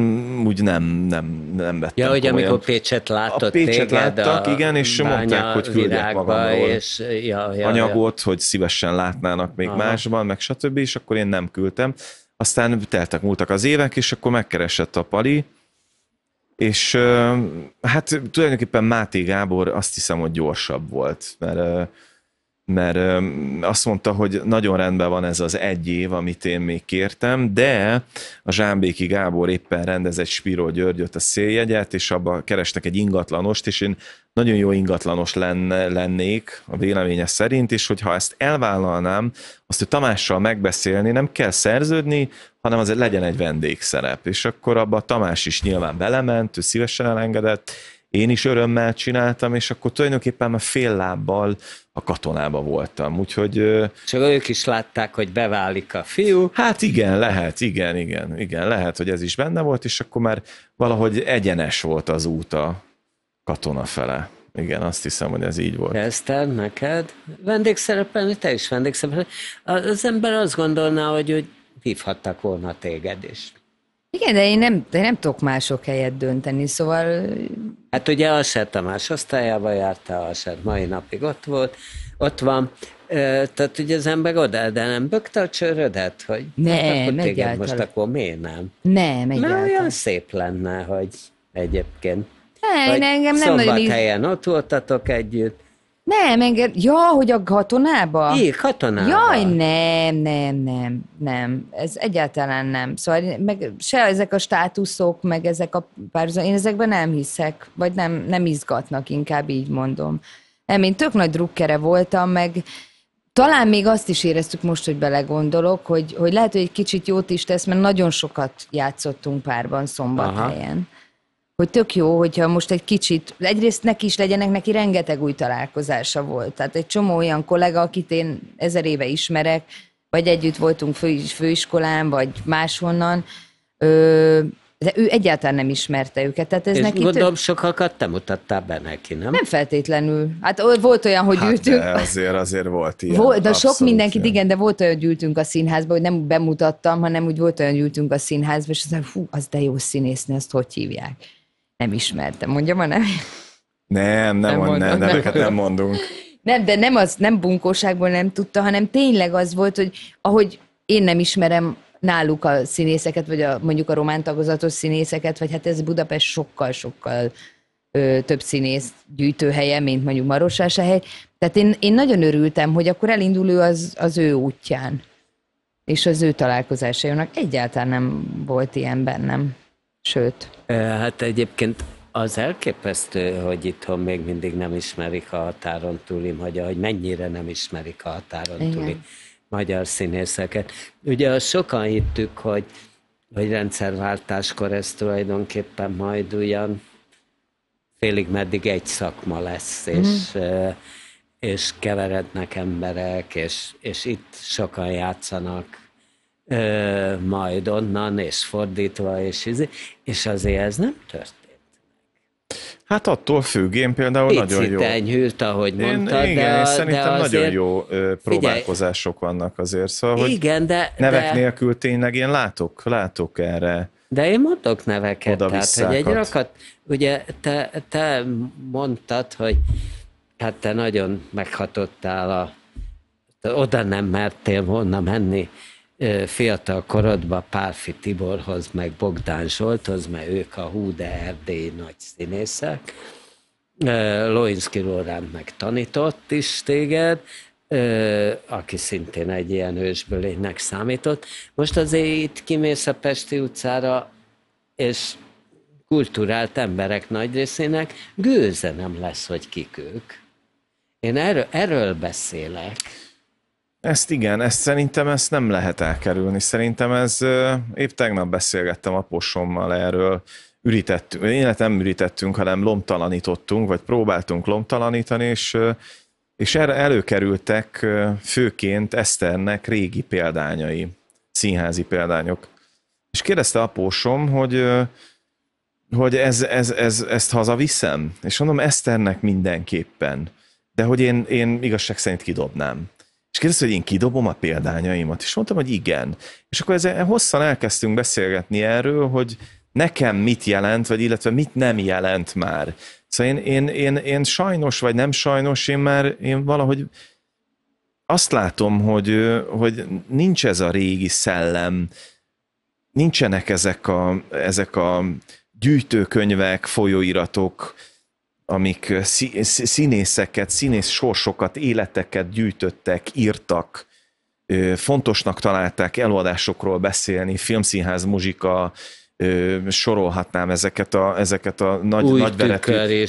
úgy nem, nem, nem vettem Ja, hogy komolyan. amikor Pécset látott a Pécset téged, láttak, a igen, és mondták, hogy küldjek magamról és, ja, ja, anyagot, ja. hogy szívesen látnának még Aha. másban, meg stb., és akkor én nem küldtem. Aztán teltek múltak az évek, és akkor megkeresett a Pali, és hát tulajdonképpen Máté Gábor azt hiszem, hogy gyorsabb volt, mert mert azt mondta, hogy nagyon rendben van ez az egy év, amit én még kértem, de a Zsámbéki Gábor éppen rendez egy Spiro Györgyöt a széljegyet, és abba kerestek egy ingatlanost, és én nagyon jó ingatlanos lenne, lennék a véleménye szerint, és hogyha ezt elvállalnám, azt hogy Tamással megbeszélni, nem kell szerződni, hanem azért legyen egy vendégszerep. És akkor abba Tamás is nyilván belement, ő szívesen elengedett, én is örömmel csináltam, és akkor tulajdonképpen már fél lábbal a katonába voltam, úgyhogy... Csak ők is látták, hogy beválik a fiú. Hát igen, lehet, igen, igen, igen, lehet, hogy ez is benne volt, és akkor már valahogy egyenes volt az út a katona fele. Igen, azt hiszem, hogy ez így volt. Eszter, neked? Vendégszerepelni? Te is vendégszerepelni. Az ember azt gondolná, hogy, hogy hívhattak volna téged is. Igen, de én nem, de nem tudok mások helyet dönteni, szóval... Hát ugye Alsert Tamás osztályába járta, Alsert mai napig ott volt, ott van. Tehát ugye az ember oda, de nem bökte a csörödet, hogy ne, hát akkor téged egyáltalán. most akkor miért nem? Nem, egyáltalán. Mert olyan szép lenne, hogy egyébként. Ne, hogy engem nem nagyon... helyen ott voltatok együtt, nem, enged... Ja, hogy a katonába? Igen, katonába. Jaj, nem, nem, nem, nem. Ez egyáltalán nem. Szóval meg se ezek a státuszok, meg ezek a párhuzam, én ezekben nem hiszek, vagy nem, nem izgatnak, inkább így mondom. Nem, én tök nagy drukkere voltam, meg talán még azt is éreztük most, hogy belegondolok, hogy, hogy lehet, hogy egy kicsit jót is tesz, mert nagyon sokat játszottunk párban szombathelyen. Aha hogy tök jó, hogyha most egy kicsit, egyrészt neki is legyenek, neki rengeteg új találkozása volt. Tehát egy csomó olyan kollega, akit én ezer éve ismerek, vagy együtt voltunk fő, főiskolán, vagy máshonnan, ö, de ő egyáltalán nem ismerte őket. Tehát ez És neki gondolom, tök... sokakat te mutattál be neki, nem? Nem feltétlenül. Hát volt olyan, hogy hát ültünk. De azért, azért volt ilyen. Volt, de sok mindenkit, ilyen. igen, de volt olyan, hogy ültünk a színházba, hogy nem bemutattam, hanem úgy volt olyan, hogy ültünk a színházba, és azt mondtam, hú, az de jó színésznő, azt hogy hívják nem ismertem. Mondjam a nem? Nem, nem, nem, mondom, nem, nem, nem, nem, nem mondunk. Nem, de nem az, nem bunkóságból nem tudta, hanem tényleg az volt, hogy ahogy én nem ismerem náluk a színészeket, vagy a, mondjuk a román tagozatos színészeket, vagy hát ez Budapest sokkal-sokkal több színész gyűjtőhelye, mint mondjuk Marosásahely. Tehát én, én nagyon örültem, hogy akkor elindul ő az, az ő útján, és az ő találkozásainak egyáltalán nem volt ilyen bennem. Sőt. Hát egyébként az elképesztő, hogy itthon még mindig nem ismerik a határon túli magyar, hogy mennyire nem ismerik a határon Igen. túli magyar színészeket. Ugye sokan hittük, hogy, hogy rendszerváltáskor ez tulajdonképpen majd ugyan félig meddig egy szakma lesz, mhm. és, mm. és keverednek emberek, és, és itt sokan játszanak majd onnan, és fordítva, és, ez és azért ez nem történt. Hát attól függ, én például Picit nagyon jó. Picit enyhült, ahogy én, mondtad. Igen, de, én szerintem de azért, nagyon jó próbálkozások figyelj, vannak azért, szóval igen, de, nevek de, nélkül tényleg én látok, látok erre de én mondok neveket, tehát hogy egy rakat, ugye te, te mondtad, hogy hát te nagyon meghatottál a, oda nem mertél volna menni fiatal korodban Pálfi Tiborhoz, meg Bogdán Zsolthoz, mert ők a Húde Erdély nagy színészek. Loinszki Lóránt meg tanított is téged, aki szintén egy ilyen ősbölének számított. Most azért itt kimész a Pesti utcára, és kulturált emberek nagy részének gőze nem lesz, hogy kik ők. Én erről, erről beszélek. Ezt igen, ezt szerintem ezt nem lehet elkerülni. Szerintem ez, épp tegnap beszélgettem aposommal erről, ürítettünk, én nem ürítettünk, hanem lomtalanítottunk, vagy próbáltunk lomtalanítani, és, és erre előkerültek főként Eszternek régi példányai, színházi példányok. És kérdezte apósom, hogy, hogy ez, ez, ez, ezt hazaviszem? És mondom, Eszternek mindenképpen. De hogy én, én igazság szerint kidobnám. És kérdezte, hogy én kidobom a példányaimat, és mondtam, hogy igen. És akkor ezzel hosszan elkezdtünk beszélgetni erről, hogy nekem mit jelent, vagy illetve mit nem jelent már. Szóval én, én, én, én sajnos, vagy nem sajnos, én már én valahogy azt látom, hogy, hogy nincs ez a régi szellem, nincsenek ezek a, ezek a gyűjtőkönyvek, folyóiratok, amik eh, színészeket, színész sorsokat, életeket gyűjtöttek, írtak, fontosnak találták előadásokról beszélni, filmszínház, muzsika, sorolhatnám ezeket a, ezeket a nagy, Új nagy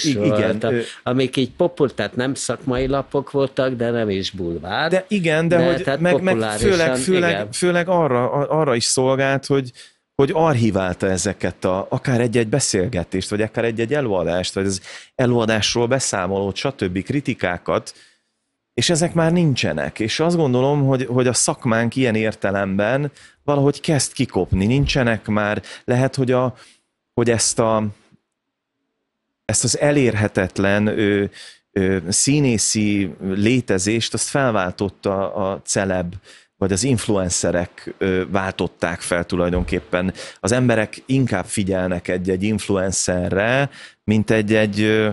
igen, volt, ö... amik így popul, tehát nem szakmai lapok voltak, de nem is bulvár. De igen, de, de hogy meg, meg főleg, főleg, igen. főleg arra, arra is szolgált, hogy hogy archiválta ezeket a, akár egy-egy beszélgetést, vagy akár egy-egy előadást, vagy az előadásról beszámolót, stb. kritikákat, és ezek már nincsenek. És azt gondolom, hogy, hogy a szakmánk ilyen értelemben valahogy kezd kikopni, nincsenek már, lehet, hogy, a, hogy ezt, a, ezt az elérhetetlen ő, színészi létezést, azt felváltotta a celeb vagy az influencerek váltották fel tulajdonképpen. Az emberek inkább figyelnek egy-egy influencerre, mint egy-egy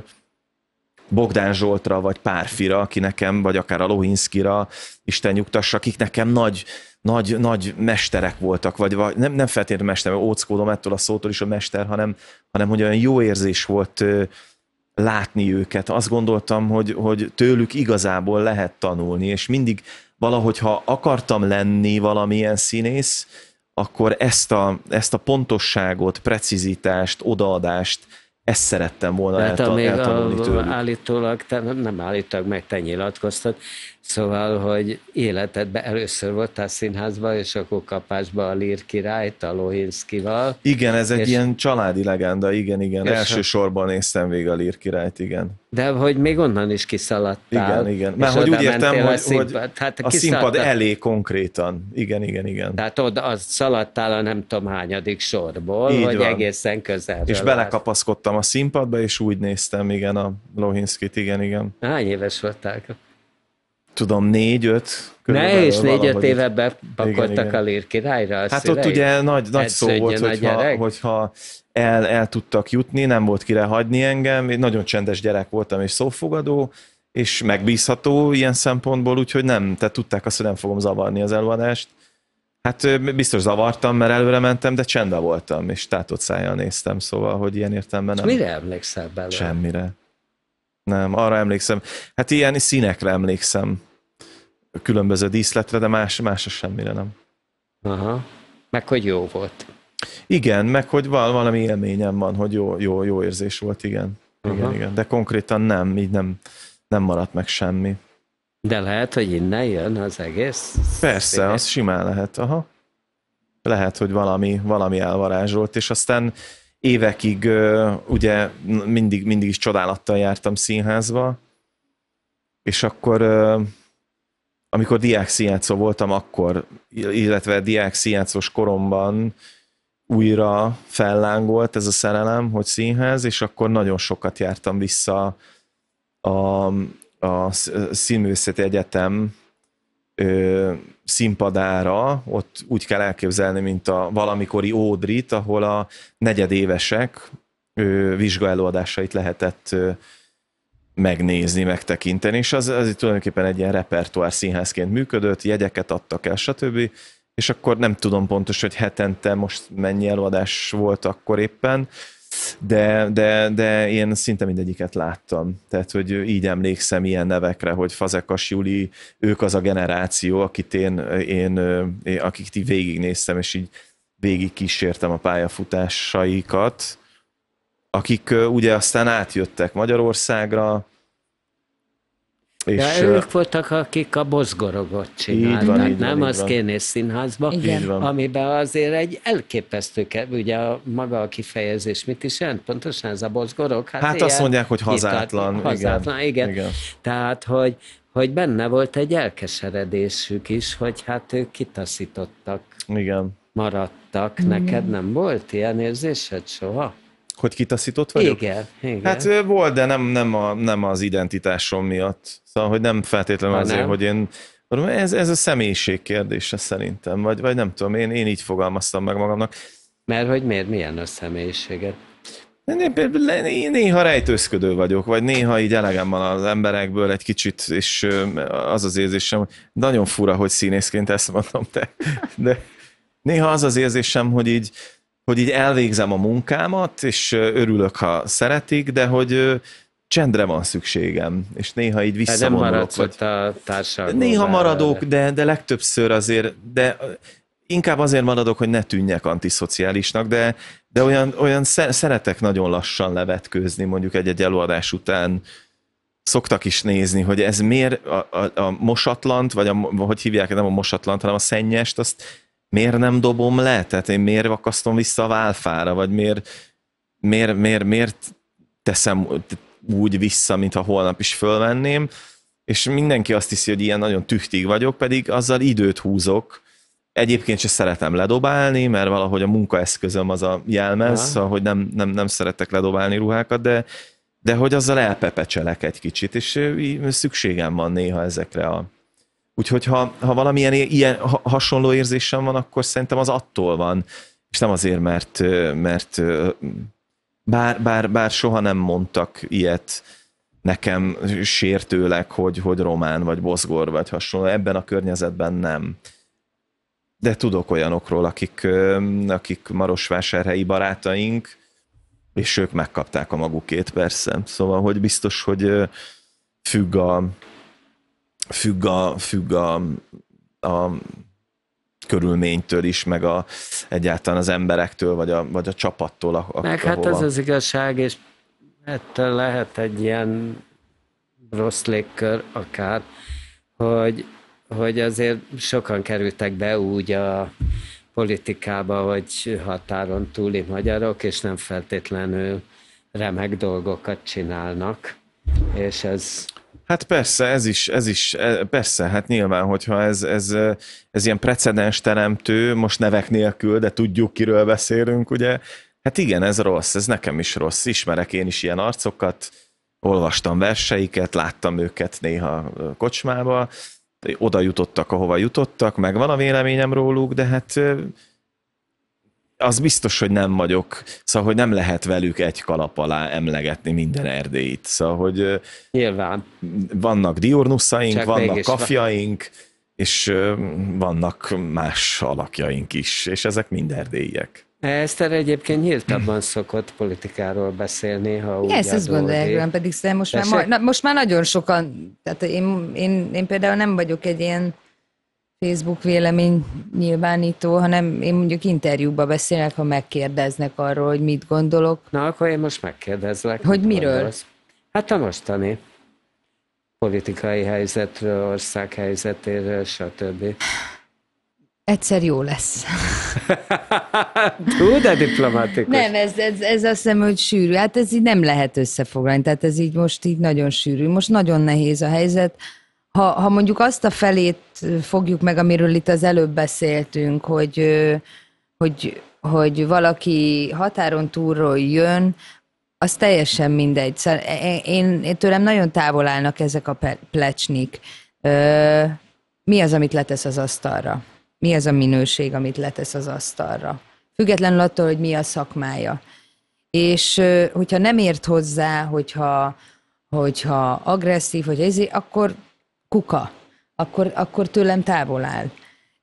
Bogdán Zsoltra, vagy Párfira, aki nekem, vagy akár a Lohinszkira, Isten nyugtassa, akik nekem nagy, nagy, nagy mesterek voltak, vagy, vagy nem, nem feltétlenül mester, mert óckódom ettől a szótól is a mester, hanem, hanem hogy olyan jó érzés volt látni őket. Azt gondoltam, hogy, hogy tőlük igazából lehet tanulni, és mindig valahogy ha akartam lenni valamilyen színész, akkor ezt a, ezt a pontosságot, precizitást, odaadást, ezt szerettem volna hát, eltanulni tőlük. Állítólag, te, nem állítólag, meg te nyilatkoztad, Szóval, hogy életedben először voltál színházban, és akkor kapásban a Lír király a Lohinszkival. Igen, ez egy és, ilyen családi legenda, igen, igen. Elsősorban a... néztem végig a Lír királyt, igen. De hogy még onnan is kiszaladtál. Igen, igen. Mert hogy úgy értem, hogy a színpad, hogy hát a színpad elé konkrétan. Igen, igen, igen. Tehát oda az szaladtál a nem tudom hányadik sorból, Így vagy van. egészen közel. És belekapaszkodtam a színpadba, és úgy néztem, igen, a Lohinszkit, igen, igen. Hány éves voltál? tudom, négy-öt ne, és négy-öt éve bepakoltak a Lír királyra. A hát ott ugye nagy, nagy szó volt, hogyha, hogyha el, el tudtak jutni, nem volt kire hagyni engem, én nagyon csendes gyerek voltam és szófogadó, és megbízható ilyen szempontból, úgyhogy nem, tehát tudták azt, hogy nem fogom zavarni az előadást. Hát biztos zavartam, mert előre mentem, de csendben voltam, és tátott szájjal néztem, szóval, hogy ilyen értelemben nem. Mire emlékszel belőle? Semmire. Nem, arra emlékszem. Hát ilyen színekre emlékszem, különböző díszletre, de más, más a semmire nem. Aha. Meg hogy jó volt. Igen, meg hogy val- valami élményem van, hogy jó, jó, jó érzés volt, igen. Igen, igen, de konkrétan nem, így nem, nem maradt meg semmi. De lehet, hogy innen jön az egész? Persze, szépen. az simán lehet, aha. Lehet, hogy valami, valami elvarázsolt, és aztán évekig ugye mindig, mindig is csodálattal jártam színházba, és akkor amikor diák színjátszó voltam, akkor, illetve diák színjátszós koromban újra fellángolt ez a szerelem, hogy színház, és akkor nagyon sokat jártam vissza a, a színművészeti egyetem ö, színpadára, ott úgy kell elképzelni, mint a valamikori Ódrit, ahol a negyedévesek ö, vizsgaelőadásait lehetett ö, megnézni, megtekinteni, és az, az itt tulajdonképpen egy ilyen repertoár színházként működött, jegyeket adtak el, stb. És akkor nem tudom pontos, hogy hetente most mennyi előadás volt akkor éppen, de, de, de én szinte mindegyiket láttam. Tehát, hogy így emlékszem ilyen nevekre, hogy Fazekas Juli, ők az a generáció, akit én, én, én akik így végignéztem, és így végig kísértem a pályafutásaikat, akik ugye aztán átjöttek Magyarországra, és ja, ők voltak, akik a bozgorogot csinálták, így van, így nem? Van, az Kénés Színházba, amiben azért egy elképesztő, ugye a, maga a kifejezés mit is jelent? Pontosan ez a bozgorog? Hát, hát azt mondják, hogy hazátlan. Hitat, hazátlan, igen. igen. igen. Tehát, hogy, hogy benne volt egy elkeseredésük is, hogy hát ők kitaszítottak. Igen. Maradtak. Igen. Neked mhm. nem volt ilyen érzésed soha? Hogy kitaszított vagyok? Igen, igen. Hát volt, de nem, nem, a, nem az identitásom miatt. Szóval, hogy nem feltétlenül azért, nem. hogy én... Ez, ez a személyiség kérdése szerintem, vagy, vagy nem tudom, én, én így fogalmaztam meg magamnak. Mert hogy miért, milyen a személyiséged? Én néha rejtőzködő vagyok, vagy néha így elegem van az emberekből egy kicsit, és az az érzésem, hogy nagyon fura, hogy színészként ezt mondom, de, de néha az az érzésem, hogy így, hogy így elvégzem a munkámat, és örülök, ha szeretik, de hogy csendre van szükségem, és néha így hát visszavonulok. De vagy... a társadalom. Néha maradok, de, de legtöbbször azért, de inkább azért maradok, hogy ne tűnjek antiszociálisnak, de, de olyan, olyan szeretek nagyon lassan levetkőzni, mondjuk egy-egy előadás után szoktak is nézni, hogy ez miért a, a, a mosatlant, vagy a, hogy hívják, nem a mosatlant, hanem a szennyest, azt miért nem dobom le? Tehát én miért akasztom vissza a válfára, vagy miért, miért, miért, miért teszem úgy vissza, mintha holnap is fölvenném, és mindenki azt hiszi, hogy ilyen nagyon tüktig vagyok, pedig azzal időt húzok, Egyébként se szeretem ledobálni, mert valahogy a munkaeszközöm az a jelmez, szóval, hogy nem, nem, nem szeretek ledobálni ruhákat, de, de hogy azzal elpepecselek egy kicsit, és szükségem van néha ezekre a, Úgyhogy ha, ha valamilyen ilyen hasonló érzésem van, akkor szerintem az attól van, és nem azért, mert, mert bár, bár, bár soha nem mondtak ilyet nekem sértőleg, hogy, hogy román, vagy bozgor, vagy hasonló, ebben a környezetben nem. De tudok olyanokról, akik, akik marosvásárhelyi barátaink, és ők megkapták a magukét, persze. Szóval, hogy biztos, hogy függ a, függ a, függ a, a körülménytől is, meg a, egyáltalán az emberektől, vagy a, vagy a csapattól. A, meg hát ez az igazság, és ettől lehet egy ilyen rossz légkör akár, hogy, hogy azért sokan kerültek be úgy a politikába, hogy határon túli magyarok, és nem feltétlenül remek dolgokat csinálnak, és ez Hát persze, ez is, ez is, e, persze, hát nyilván, hogyha ez, ez, e, ez ilyen precedens teremtő, most nevek nélkül, de tudjuk, kiről beszélünk, ugye, hát igen, ez rossz, ez nekem is rossz, ismerek én is ilyen arcokat, olvastam verseiket, láttam őket néha kocsmába, oda jutottak, ahova jutottak, meg van a véleményem róluk, de hát az biztos, hogy nem vagyok, szóval, hogy nem lehet velük egy kalap alá emlegetni minden Erdélyt. Szóval, hogy Nyilván. vannak diurnuszaink, Csak vannak kafjaink, van. és vannak más alakjaink is, és ezek mind erdélyiek. E, Eszter egyébként nyíltabban szokott politikáról beszélni, ha úgy Ezt ezt gondolják pedig szóval most már már, na, most már nagyon sokan, tehát én, én, én például nem vagyok egy ilyen Facebook vélemény nyilvánító, hanem én mondjuk interjúba beszélek, ha megkérdeznek arról, hogy mit gondolok. Na, akkor én most megkérdezlek. Hogy miről? Gondolsz. Hát a mostani politikai helyzetről, ország helyzetéről, stb. *sighs* Egyszer jó lesz. Hú, de diplomatikus. Nem, ez, ez, ez azt hiszem, hogy sűrű. Hát ez így nem lehet összefoglalni, tehát ez így most így nagyon sűrű. Most nagyon nehéz a helyzet. Ha, ha mondjuk azt a felét fogjuk meg, amiről itt az előbb beszéltünk, hogy, hogy, hogy valaki határon túlról jön, az teljesen mindegy. Szóval e, e, én, én tőlem nagyon távol állnak ezek a plecsnik. Mi az, amit letesz az asztalra? Mi az a minőség, amit letesz az asztalra? Függetlenül attól, hogy mi a szakmája. És hogyha nem ért hozzá, hogyha, hogyha agresszív, hogy ez, akkor kuka, akkor, akkor tőlem távol áll.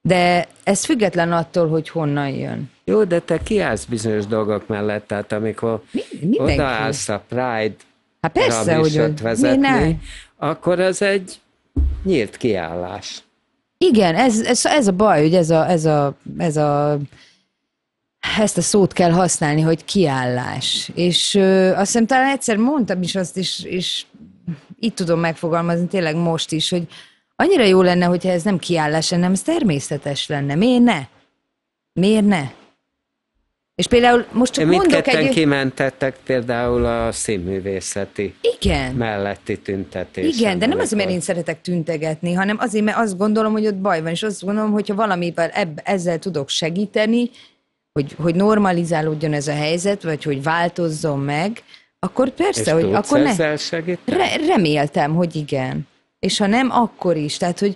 De ez független attól, hogy honnan jön. Jó, de te kiállsz bizonyos dolgok mellett, tehát amikor Mi, odaállsz a Pride Hát persze, hogy vezetni, akkor ez egy nyílt kiállás. Igen, ez, ez, ez a baj, hogy ez a, ez a, ez a ezt a szót kell használni, hogy kiállás. És ö, azt hiszem talán egyszer mondtam is azt, és, és itt tudom megfogalmazni tényleg most is, hogy annyira jó lenne, hogyha ez nem kiállás, hanem ez természetes lenne. Miért ne? Miért ne? És például most csak Mit mondok egy... kimentettek például a színművészeti Igen. melletti tüntetés. Igen, de nem azért, mert én szeretek tüntegetni, hanem azért, mert azt gondolom, hogy ott baj van, és azt gondolom, hogyha valamivel ebb, ezzel tudok segíteni, hogy, hogy normalizálódjon ez a helyzet, vagy hogy változzon meg, akkor persze, és hogy akkor ne... Re- reméltem, hogy igen. És ha nem, akkor is. Tehát, hogy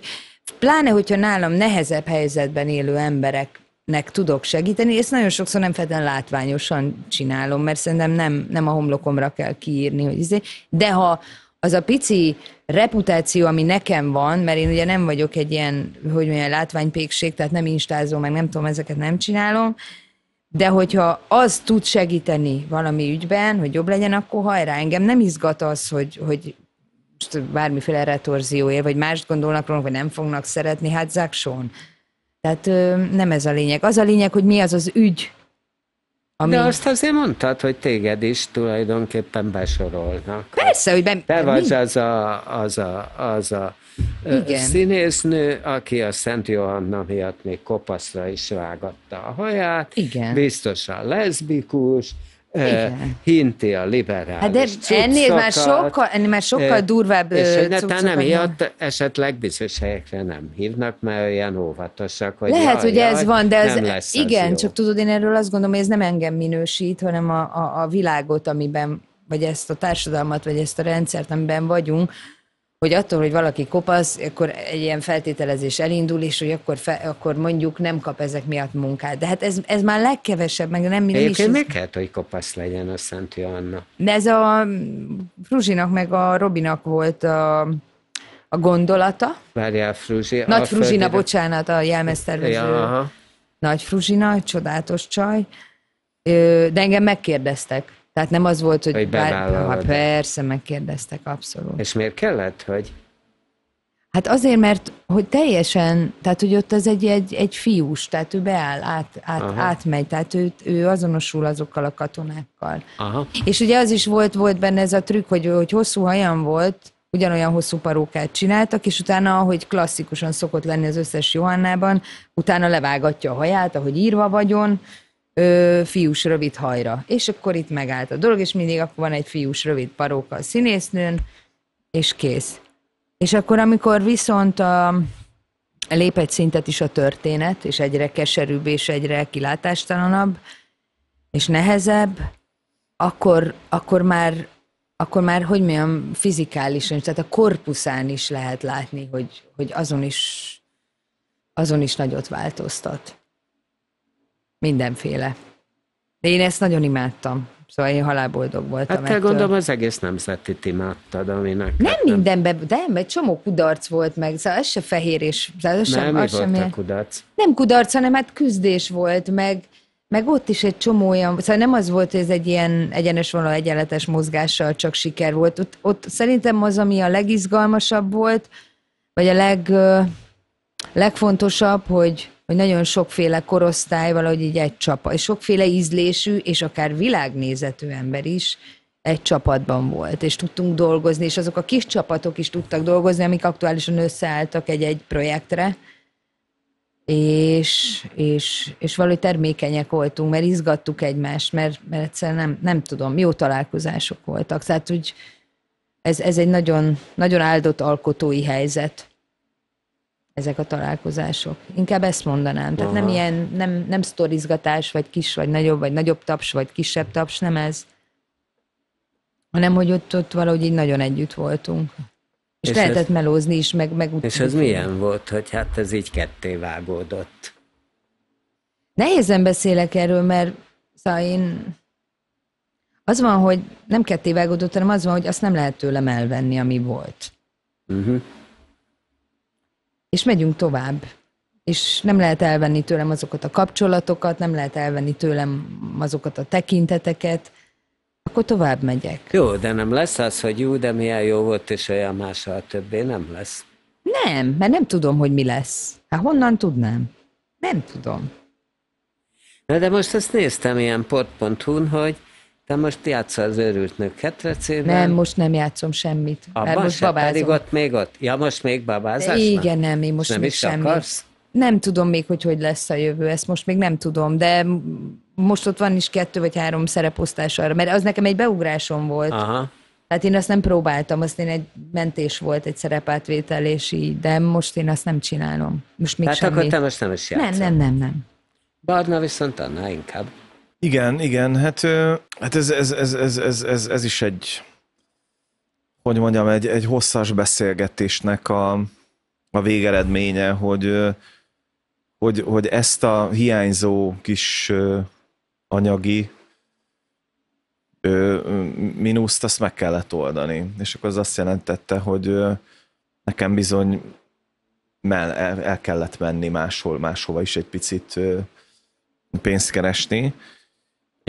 pláne, hogyha nálam nehezebb helyzetben élő embereknek tudok segíteni, és nagyon sokszor nem feltétlenül látványosan csinálom, mert szerintem nem, nem a homlokomra kell kiírni, hogy izé. De ha az a pici reputáció, ami nekem van, mert én ugye nem vagyok egy ilyen, hogy mondjam, látványpékség, tehát nem instázom, meg nem tudom, ezeket nem csinálom, de hogyha az tud segíteni valami ügyben, hogy jobb legyen, akkor hajrá, engem nem izgat az, hogy, hogy most bármiféle él, vagy mást gondolnak róla, vagy nem fognak szeretni, hát zákson. Tehát nem ez a lényeg. Az a lényeg, hogy mi az az ügy, ami... De azt azért mondtad, hogy téged is tulajdonképpen besorolnak. Persze, hogy... Be... Te vagy az a, az a, az a igen. színésznő, aki a Szent Johanna miatt még kopaszra is vágatta a haját, Igen. biztosan leszbikus, igen. hinti a liberális hát de ennél már sokkal, ennél már sokkal durvább És netán nem miatt esetleg bizonyos helyekre nem hívnak, mert olyan óvatosak, hogy Lehet, jaj, hogy ez jaj, van, de ez, nem lesz az igen, az csak tudod, én erről azt gondolom, hogy ez nem engem minősít, hanem a, a, a világot, amiben, vagy ezt a társadalmat, vagy ezt a rendszert, amiben vagyunk, hogy attól, hogy valaki kopasz, akkor egy ilyen feltételezés elindul, és hogy akkor, fe, akkor mondjuk nem kap ezek miatt munkát. De hát ez, ez már legkevesebb, meg nem mindig Egyébként is... meg kell, hogy kopasz legyen a Szent Joanna. De ez a Fruzsinak meg a Robinak volt a, a gondolata. Várjál, Fruzsi. Nagy Fruzsina, földi... bocsánat, a jelmeztervező. Ja, Nagy Fruzsina, csodálatos csaj. De engem megkérdeztek tehát nem az volt, hogy, hogy bár, ha persze, megkérdeztek, abszolút. És miért kellett, hogy? Hát azért, mert hogy teljesen, tehát hogy ott az egy, egy, egy fiús, tehát ő beáll, át, át, átmegy, tehát ő, ő azonosul azokkal a katonákkal. Aha. És ugye az is volt, volt benne ez a trükk, hogy, hogy hosszú hajam volt, ugyanolyan hosszú parókát csináltak, és utána, ahogy klasszikusan szokott lenni az összes Johannában, utána levágatja a haját, ahogy írva vagyon, ö, fiús rövid hajra. És akkor itt megállt a dolog, és mindig akkor van egy fiús rövid paróka a színésznőn, és kész. És akkor, amikor viszont a, lép egy szintet is a történet, és egyre keserűbb, és egyre kilátástalanabb, és nehezebb, akkor, akkor már akkor már, hogy milyen fizikálisan, tehát a korpuszán is lehet látni, hogy, hogy azon, is, azon is nagyot változtat mindenféle. De én ezt nagyon imádtam. Szóval én halálboldog voltam. Hát te ettől. gondolom az egész nemzetit imádtad, aminek... Nem hát mindenben, de nem, egy csomó kudarc volt meg, szóval ez se fehér és... Szóval nem, sem, mi volt sem, a kudarc? Nem kudarc, hanem hát küzdés volt, meg, meg ott is egy csomó olyan, szóval nem az volt, hogy ez egy ilyen egyenes vonal, egyenletes mozgással csak siker volt. Ott, ott szerintem az, ami a legizgalmasabb volt, vagy a leg, legfontosabb, hogy, hogy nagyon sokféle korosztály valahogy így egy csapat, és sokféle ízlésű, és akár világnézetű ember is egy csapatban volt, és tudtunk dolgozni, és azok a kis csapatok is tudtak dolgozni, amik aktuálisan összeálltak egy-egy projektre, és, és, és valahogy termékenyek voltunk, mert izgattuk egymást, mert, mert egyszerűen nem, nem tudom, jó találkozások voltak. Tehát úgy ez, ez egy nagyon, nagyon áldott alkotói helyzet ezek a találkozások. Inkább ezt mondanám. Tehát Aha. nem ilyen, nem, nem sztorizgatás, vagy kis, vagy nagyobb, vagy nagyobb taps, vagy kisebb taps, nem ez. Hanem, hogy ott, ott valahogy így nagyon együtt voltunk. És, és lehetett ez, melózni is, meg, meg És ez milyen volt, hogy hát ez így ketté vágódott? Nehézen beszélek erről, mert szóval én... Az van, hogy nem ketté vágódott, hanem az van, hogy azt nem lehet tőlem elvenni, ami volt. Uh-huh és megyünk tovább. És nem lehet elvenni tőlem azokat a kapcsolatokat, nem lehet elvenni tőlem azokat a tekinteteket, akkor tovább megyek. Jó, de nem lesz az, hogy jó, de milyen jó volt, és olyan mással többé nem lesz. Nem, mert nem tudom, hogy mi lesz. Hát honnan tudnám? Nem tudom. Na de most azt néztem ilyen port.hu-n, hogy de most játszol az őrült nők ketrecében. Nem, most nem játszom semmit. Abban mert most se, babázom. pedig ott még ott. Ja, most még babázás? De igen, nem, én most nem még is semmit. Akarsz? Nem tudom még, hogy hogy lesz a jövő, ezt most még nem tudom, de most ott van is kettő vagy három szereposztás arra, mert az nekem egy beugrásom volt. Aha. Tehát én azt nem próbáltam, azt én egy mentés volt, egy szerepátvétel, és így, de most én azt nem csinálom. Most még Tehát semmi. akkor te most nem is játszol. Nem, nem, nem, nem. Barna viszont annál inkább. Igen, igen, hát, hát ez, ez, ez, ez, ez, ez, ez is egy, hogy mondjam, egy, egy hosszas beszélgetésnek a, a végeredménye, hogy, hogy, hogy ezt a hiányzó kis anyagi mínuszt, azt meg kellett oldani. És akkor az azt jelentette, hogy nekem bizony el, el kellett menni máshol, máshova is egy picit pénzt keresni,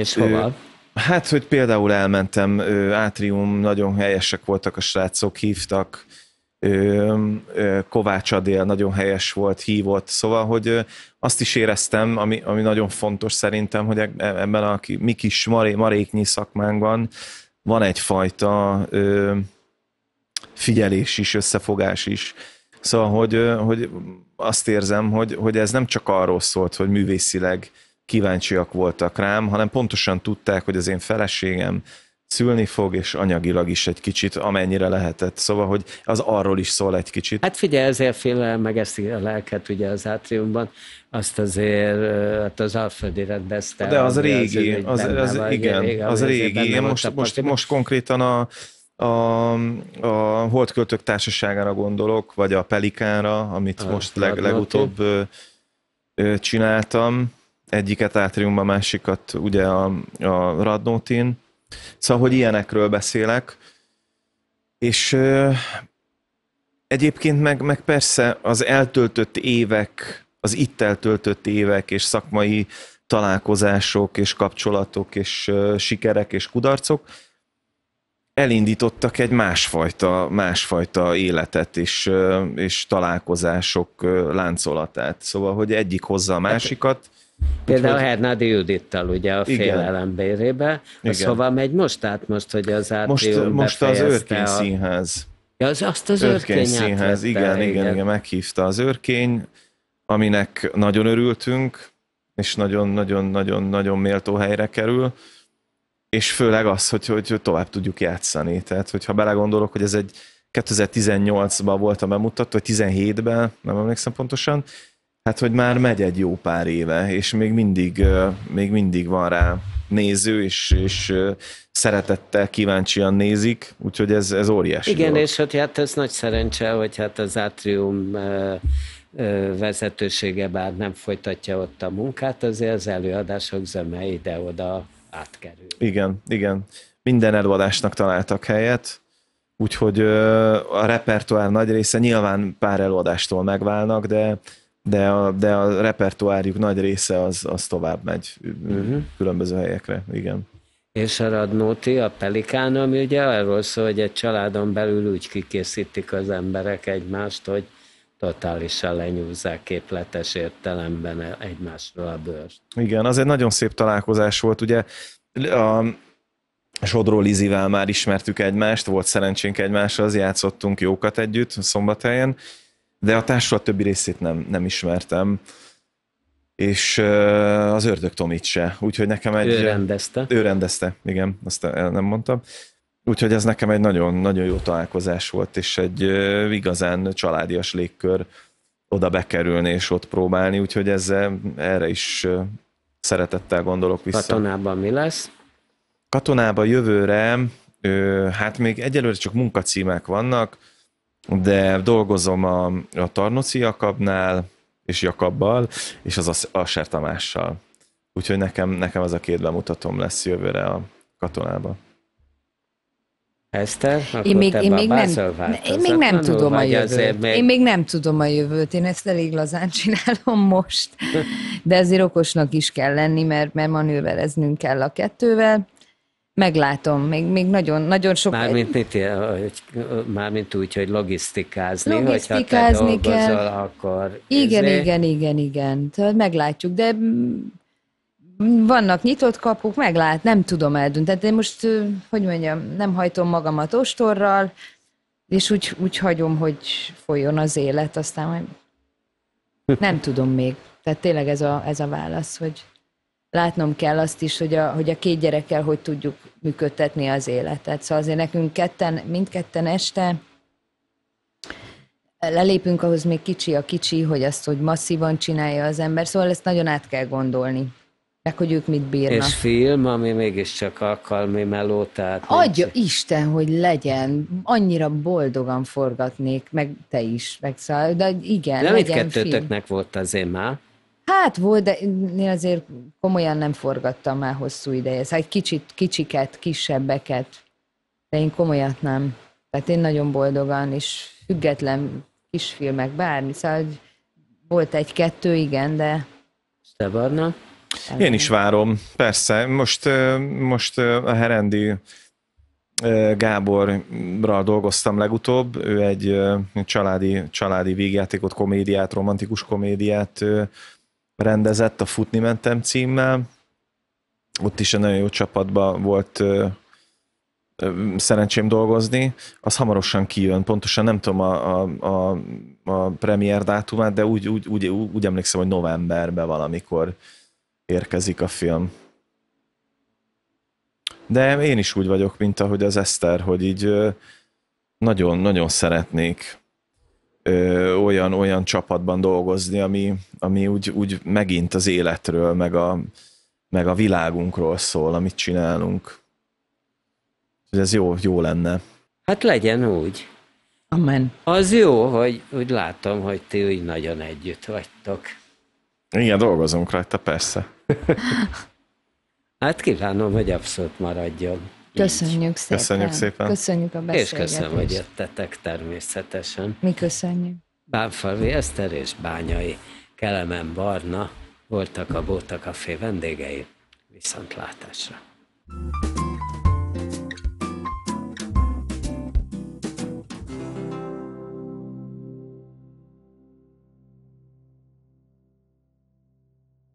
és hova? Ő, hát, hogy például elmentem, ő, Átrium, nagyon helyesek voltak a srácok, hívtak, Kovács Adél nagyon helyes volt, hívott, szóval, hogy azt is éreztem, ami, ami nagyon fontos szerintem, hogy e-, ebben a mi kis maré, maréknyi szakmánkban van egyfajta ö, figyelés is, összefogás is. Szóval, hogy, hogy azt érzem, hogy, hogy ez nem csak arról szólt, hogy művészileg kíváncsiak voltak rám, hanem pontosan tudták, hogy az én feleségem szülni fog, és anyagilag is egy kicsit, amennyire lehetett. Szóval, hogy az arról is szól egy kicsit. Hát figyelj, ezért félel megeszi a lelket ugye az átriumban, azt azért hát az Alföldi rendezte. De az régi, az, az, az, az igen, régi, az régi. Én most, most, most konkrétan a, a, a Holdköltök Társaságára gondolok, vagy a Pelikánra, amit a, most leg, legutóbb csináltam egyiket átriumban, másikat ugye a, a Radnótin. Szóval, hogy ilyenekről beszélek. És ö, egyébként meg, meg persze az eltöltött évek, az itt eltöltött évek és szakmai találkozások és kapcsolatok és ö, sikerek és kudarcok elindítottak egy másfajta, másfajta életet és, ö, és találkozások ö, láncolatát. Szóval, hogy egyik hozza a hát másikat. Például hogy... Hernádi Judittal, ugye a félelem bérébe. Az Igen. hova megy most át most, hogy az Átrium Most, most az Őrkény a... Színház. Ja, az, azt az Őrkény Színház, igen, igen, igen, igen, meghívta az Őrkény, aminek nagyon örültünk, és nagyon-nagyon-nagyon-nagyon méltó helyre kerül, és főleg az, hogy, hogy tovább tudjuk játszani. Tehát, hogyha belegondolok, hogy ez egy 2018-ban volt a bemutató, vagy 17-ben, nem emlékszem pontosan, Hát, hogy már megy egy jó pár éve, és még mindig, még mindig van rá néző, és, és szeretettel, kíváncsian nézik, úgyhogy ez, ez óriási Igen, dolog. és hogy hát ez nagy szerencse, hogy hát az átrium vezetősége bár nem folytatja ott a munkát, azért az előadások zöme ide-oda átkerül. Igen, igen. Minden előadásnak találtak helyet, úgyhogy a repertoár nagy része nyilván pár előadástól megválnak, de de a, de a repertoárjuk nagy része az, az tovább megy uh-huh. különböző helyekre, igen. És a Radnóti, a Pelikán, ami ugye arról szól, hogy egy családon belül úgy kikészítik az emberek egymást, hogy totálisan lenyúzzák képletes értelemben egymásról a bőrt. Igen, az egy nagyon szép találkozás volt, ugye a Sodró Lizivel már ismertük egymást, volt szerencsénk egymásra, az játszottunk jókat együtt szombathelyen, de a társulat többi részét nem, nem ismertem és az ördög Tomit se, úgyhogy nekem egy... Ő rendezte. Ő rendezte, igen, azt el nem mondtam. Úgyhogy ez nekem egy nagyon-nagyon jó találkozás volt, és egy igazán családias légkör oda bekerülni és ott próbálni, úgyhogy ezzel erre is szeretettel gondolok vissza. Katonában mi lesz? Katonában jövőre, hát még egyelőre csak munkacímek vannak, de dolgozom a, a Tarnoci Jakabnál, és Jakabbal, és az a Tamással. Úgyhogy nekem, nekem az a két bemutatom lesz jövőre a katonába. Eszter, én még, én még nem, én még nem tudom a jövőt. Még... Én még nem tudom a jövőt, én ezt elég lazán *laughs* csinálom most. *laughs* De azért okosnak is kell lenni, mert, mert manővereznünk kell a kettővel meglátom, még, még nagyon, nagyon sok... Mármint, mit, hogy, mármint úgy, hogy logisztikázni, logisztikázni hogyha te dolgozol, kell. akkor... Igen, ezért... igen, igen, igen, tehát meglátjuk, de vannak nyitott kapuk, meglát, nem tudom eldönteni. én most, hogy mondjam, nem hajtom magamat ostorral, és úgy, úgy hagyom, hogy folyjon az élet, aztán majd nem tudom még. Tehát tényleg ez a, ez a válasz, hogy látnom kell azt is, hogy a, hogy a két gyerekkel hogy tudjuk működtetni az életet. Szóval azért nekünk ketten, mindketten este lelépünk, ahhoz még kicsi a kicsi, hogy azt, hogy masszívan csinálja az ember, szóval ezt nagyon át kell gondolni. Meg hogy ők mit bírnak. És film, ami mégiscsak alkalmi meló, tehát... Adja nincs. Isten, hogy legyen. Annyira boldogan forgatnék, meg te is, meg szóval, de igen, De mit kettőtöknek volt az én már? Hát volt, de én azért komolyan nem forgattam már hosszú ideje. Szóval egy kicsit, kicsiket, kisebbeket, de én komolyat nem. Tehát én nagyon boldogan, és független kisfilmek, bármi. Szóval hogy volt egy-kettő, igen, de... Te Barna? Én is várom, persze. Most, most a Herendi Gáborral dolgoztam legutóbb, ő egy családi, családi végjátékot, komédiát, romantikus komédiát rendezett a Futni mentem címmel. Ott is egy nagyon jó csapatban volt ö, ö, szerencsém dolgozni, az hamarosan kijön, pontosan nem tudom a, a, a, a premier dátumát, de úgy, úgy, úgy, úgy emlékszem, hogy novemberben valamikor érkezik a film. De én is úgy vagyok, mint ahogy az Eszter, hogy így nagyon-nagyon szeretnék ö, olyan, olyan csapatban dolgozni, ami, ami úgy, úgy megint az életről, meg a, meg a világunkról szól, amit csinálunk. Ez jó, jó lenne. Hát legyen úgy. Amen. Az jó, hogy úgy látom, hogy ti úgy nagyon együtt vagytok. Igen, dolgozunk rajta, persze. *laughs* hát kívánom, hogy abszolút maradjon. Köszönjük szépen. Köszönjük szépen. Köszönjük a beszélgetést. És köszönöm, hogy jöttetek természetesen. Mi köszönjük. Bánfalvi Eszter és Bányai Kelemen Barna voltak a Bóta Café vendégei. Viszontlátásra. thank you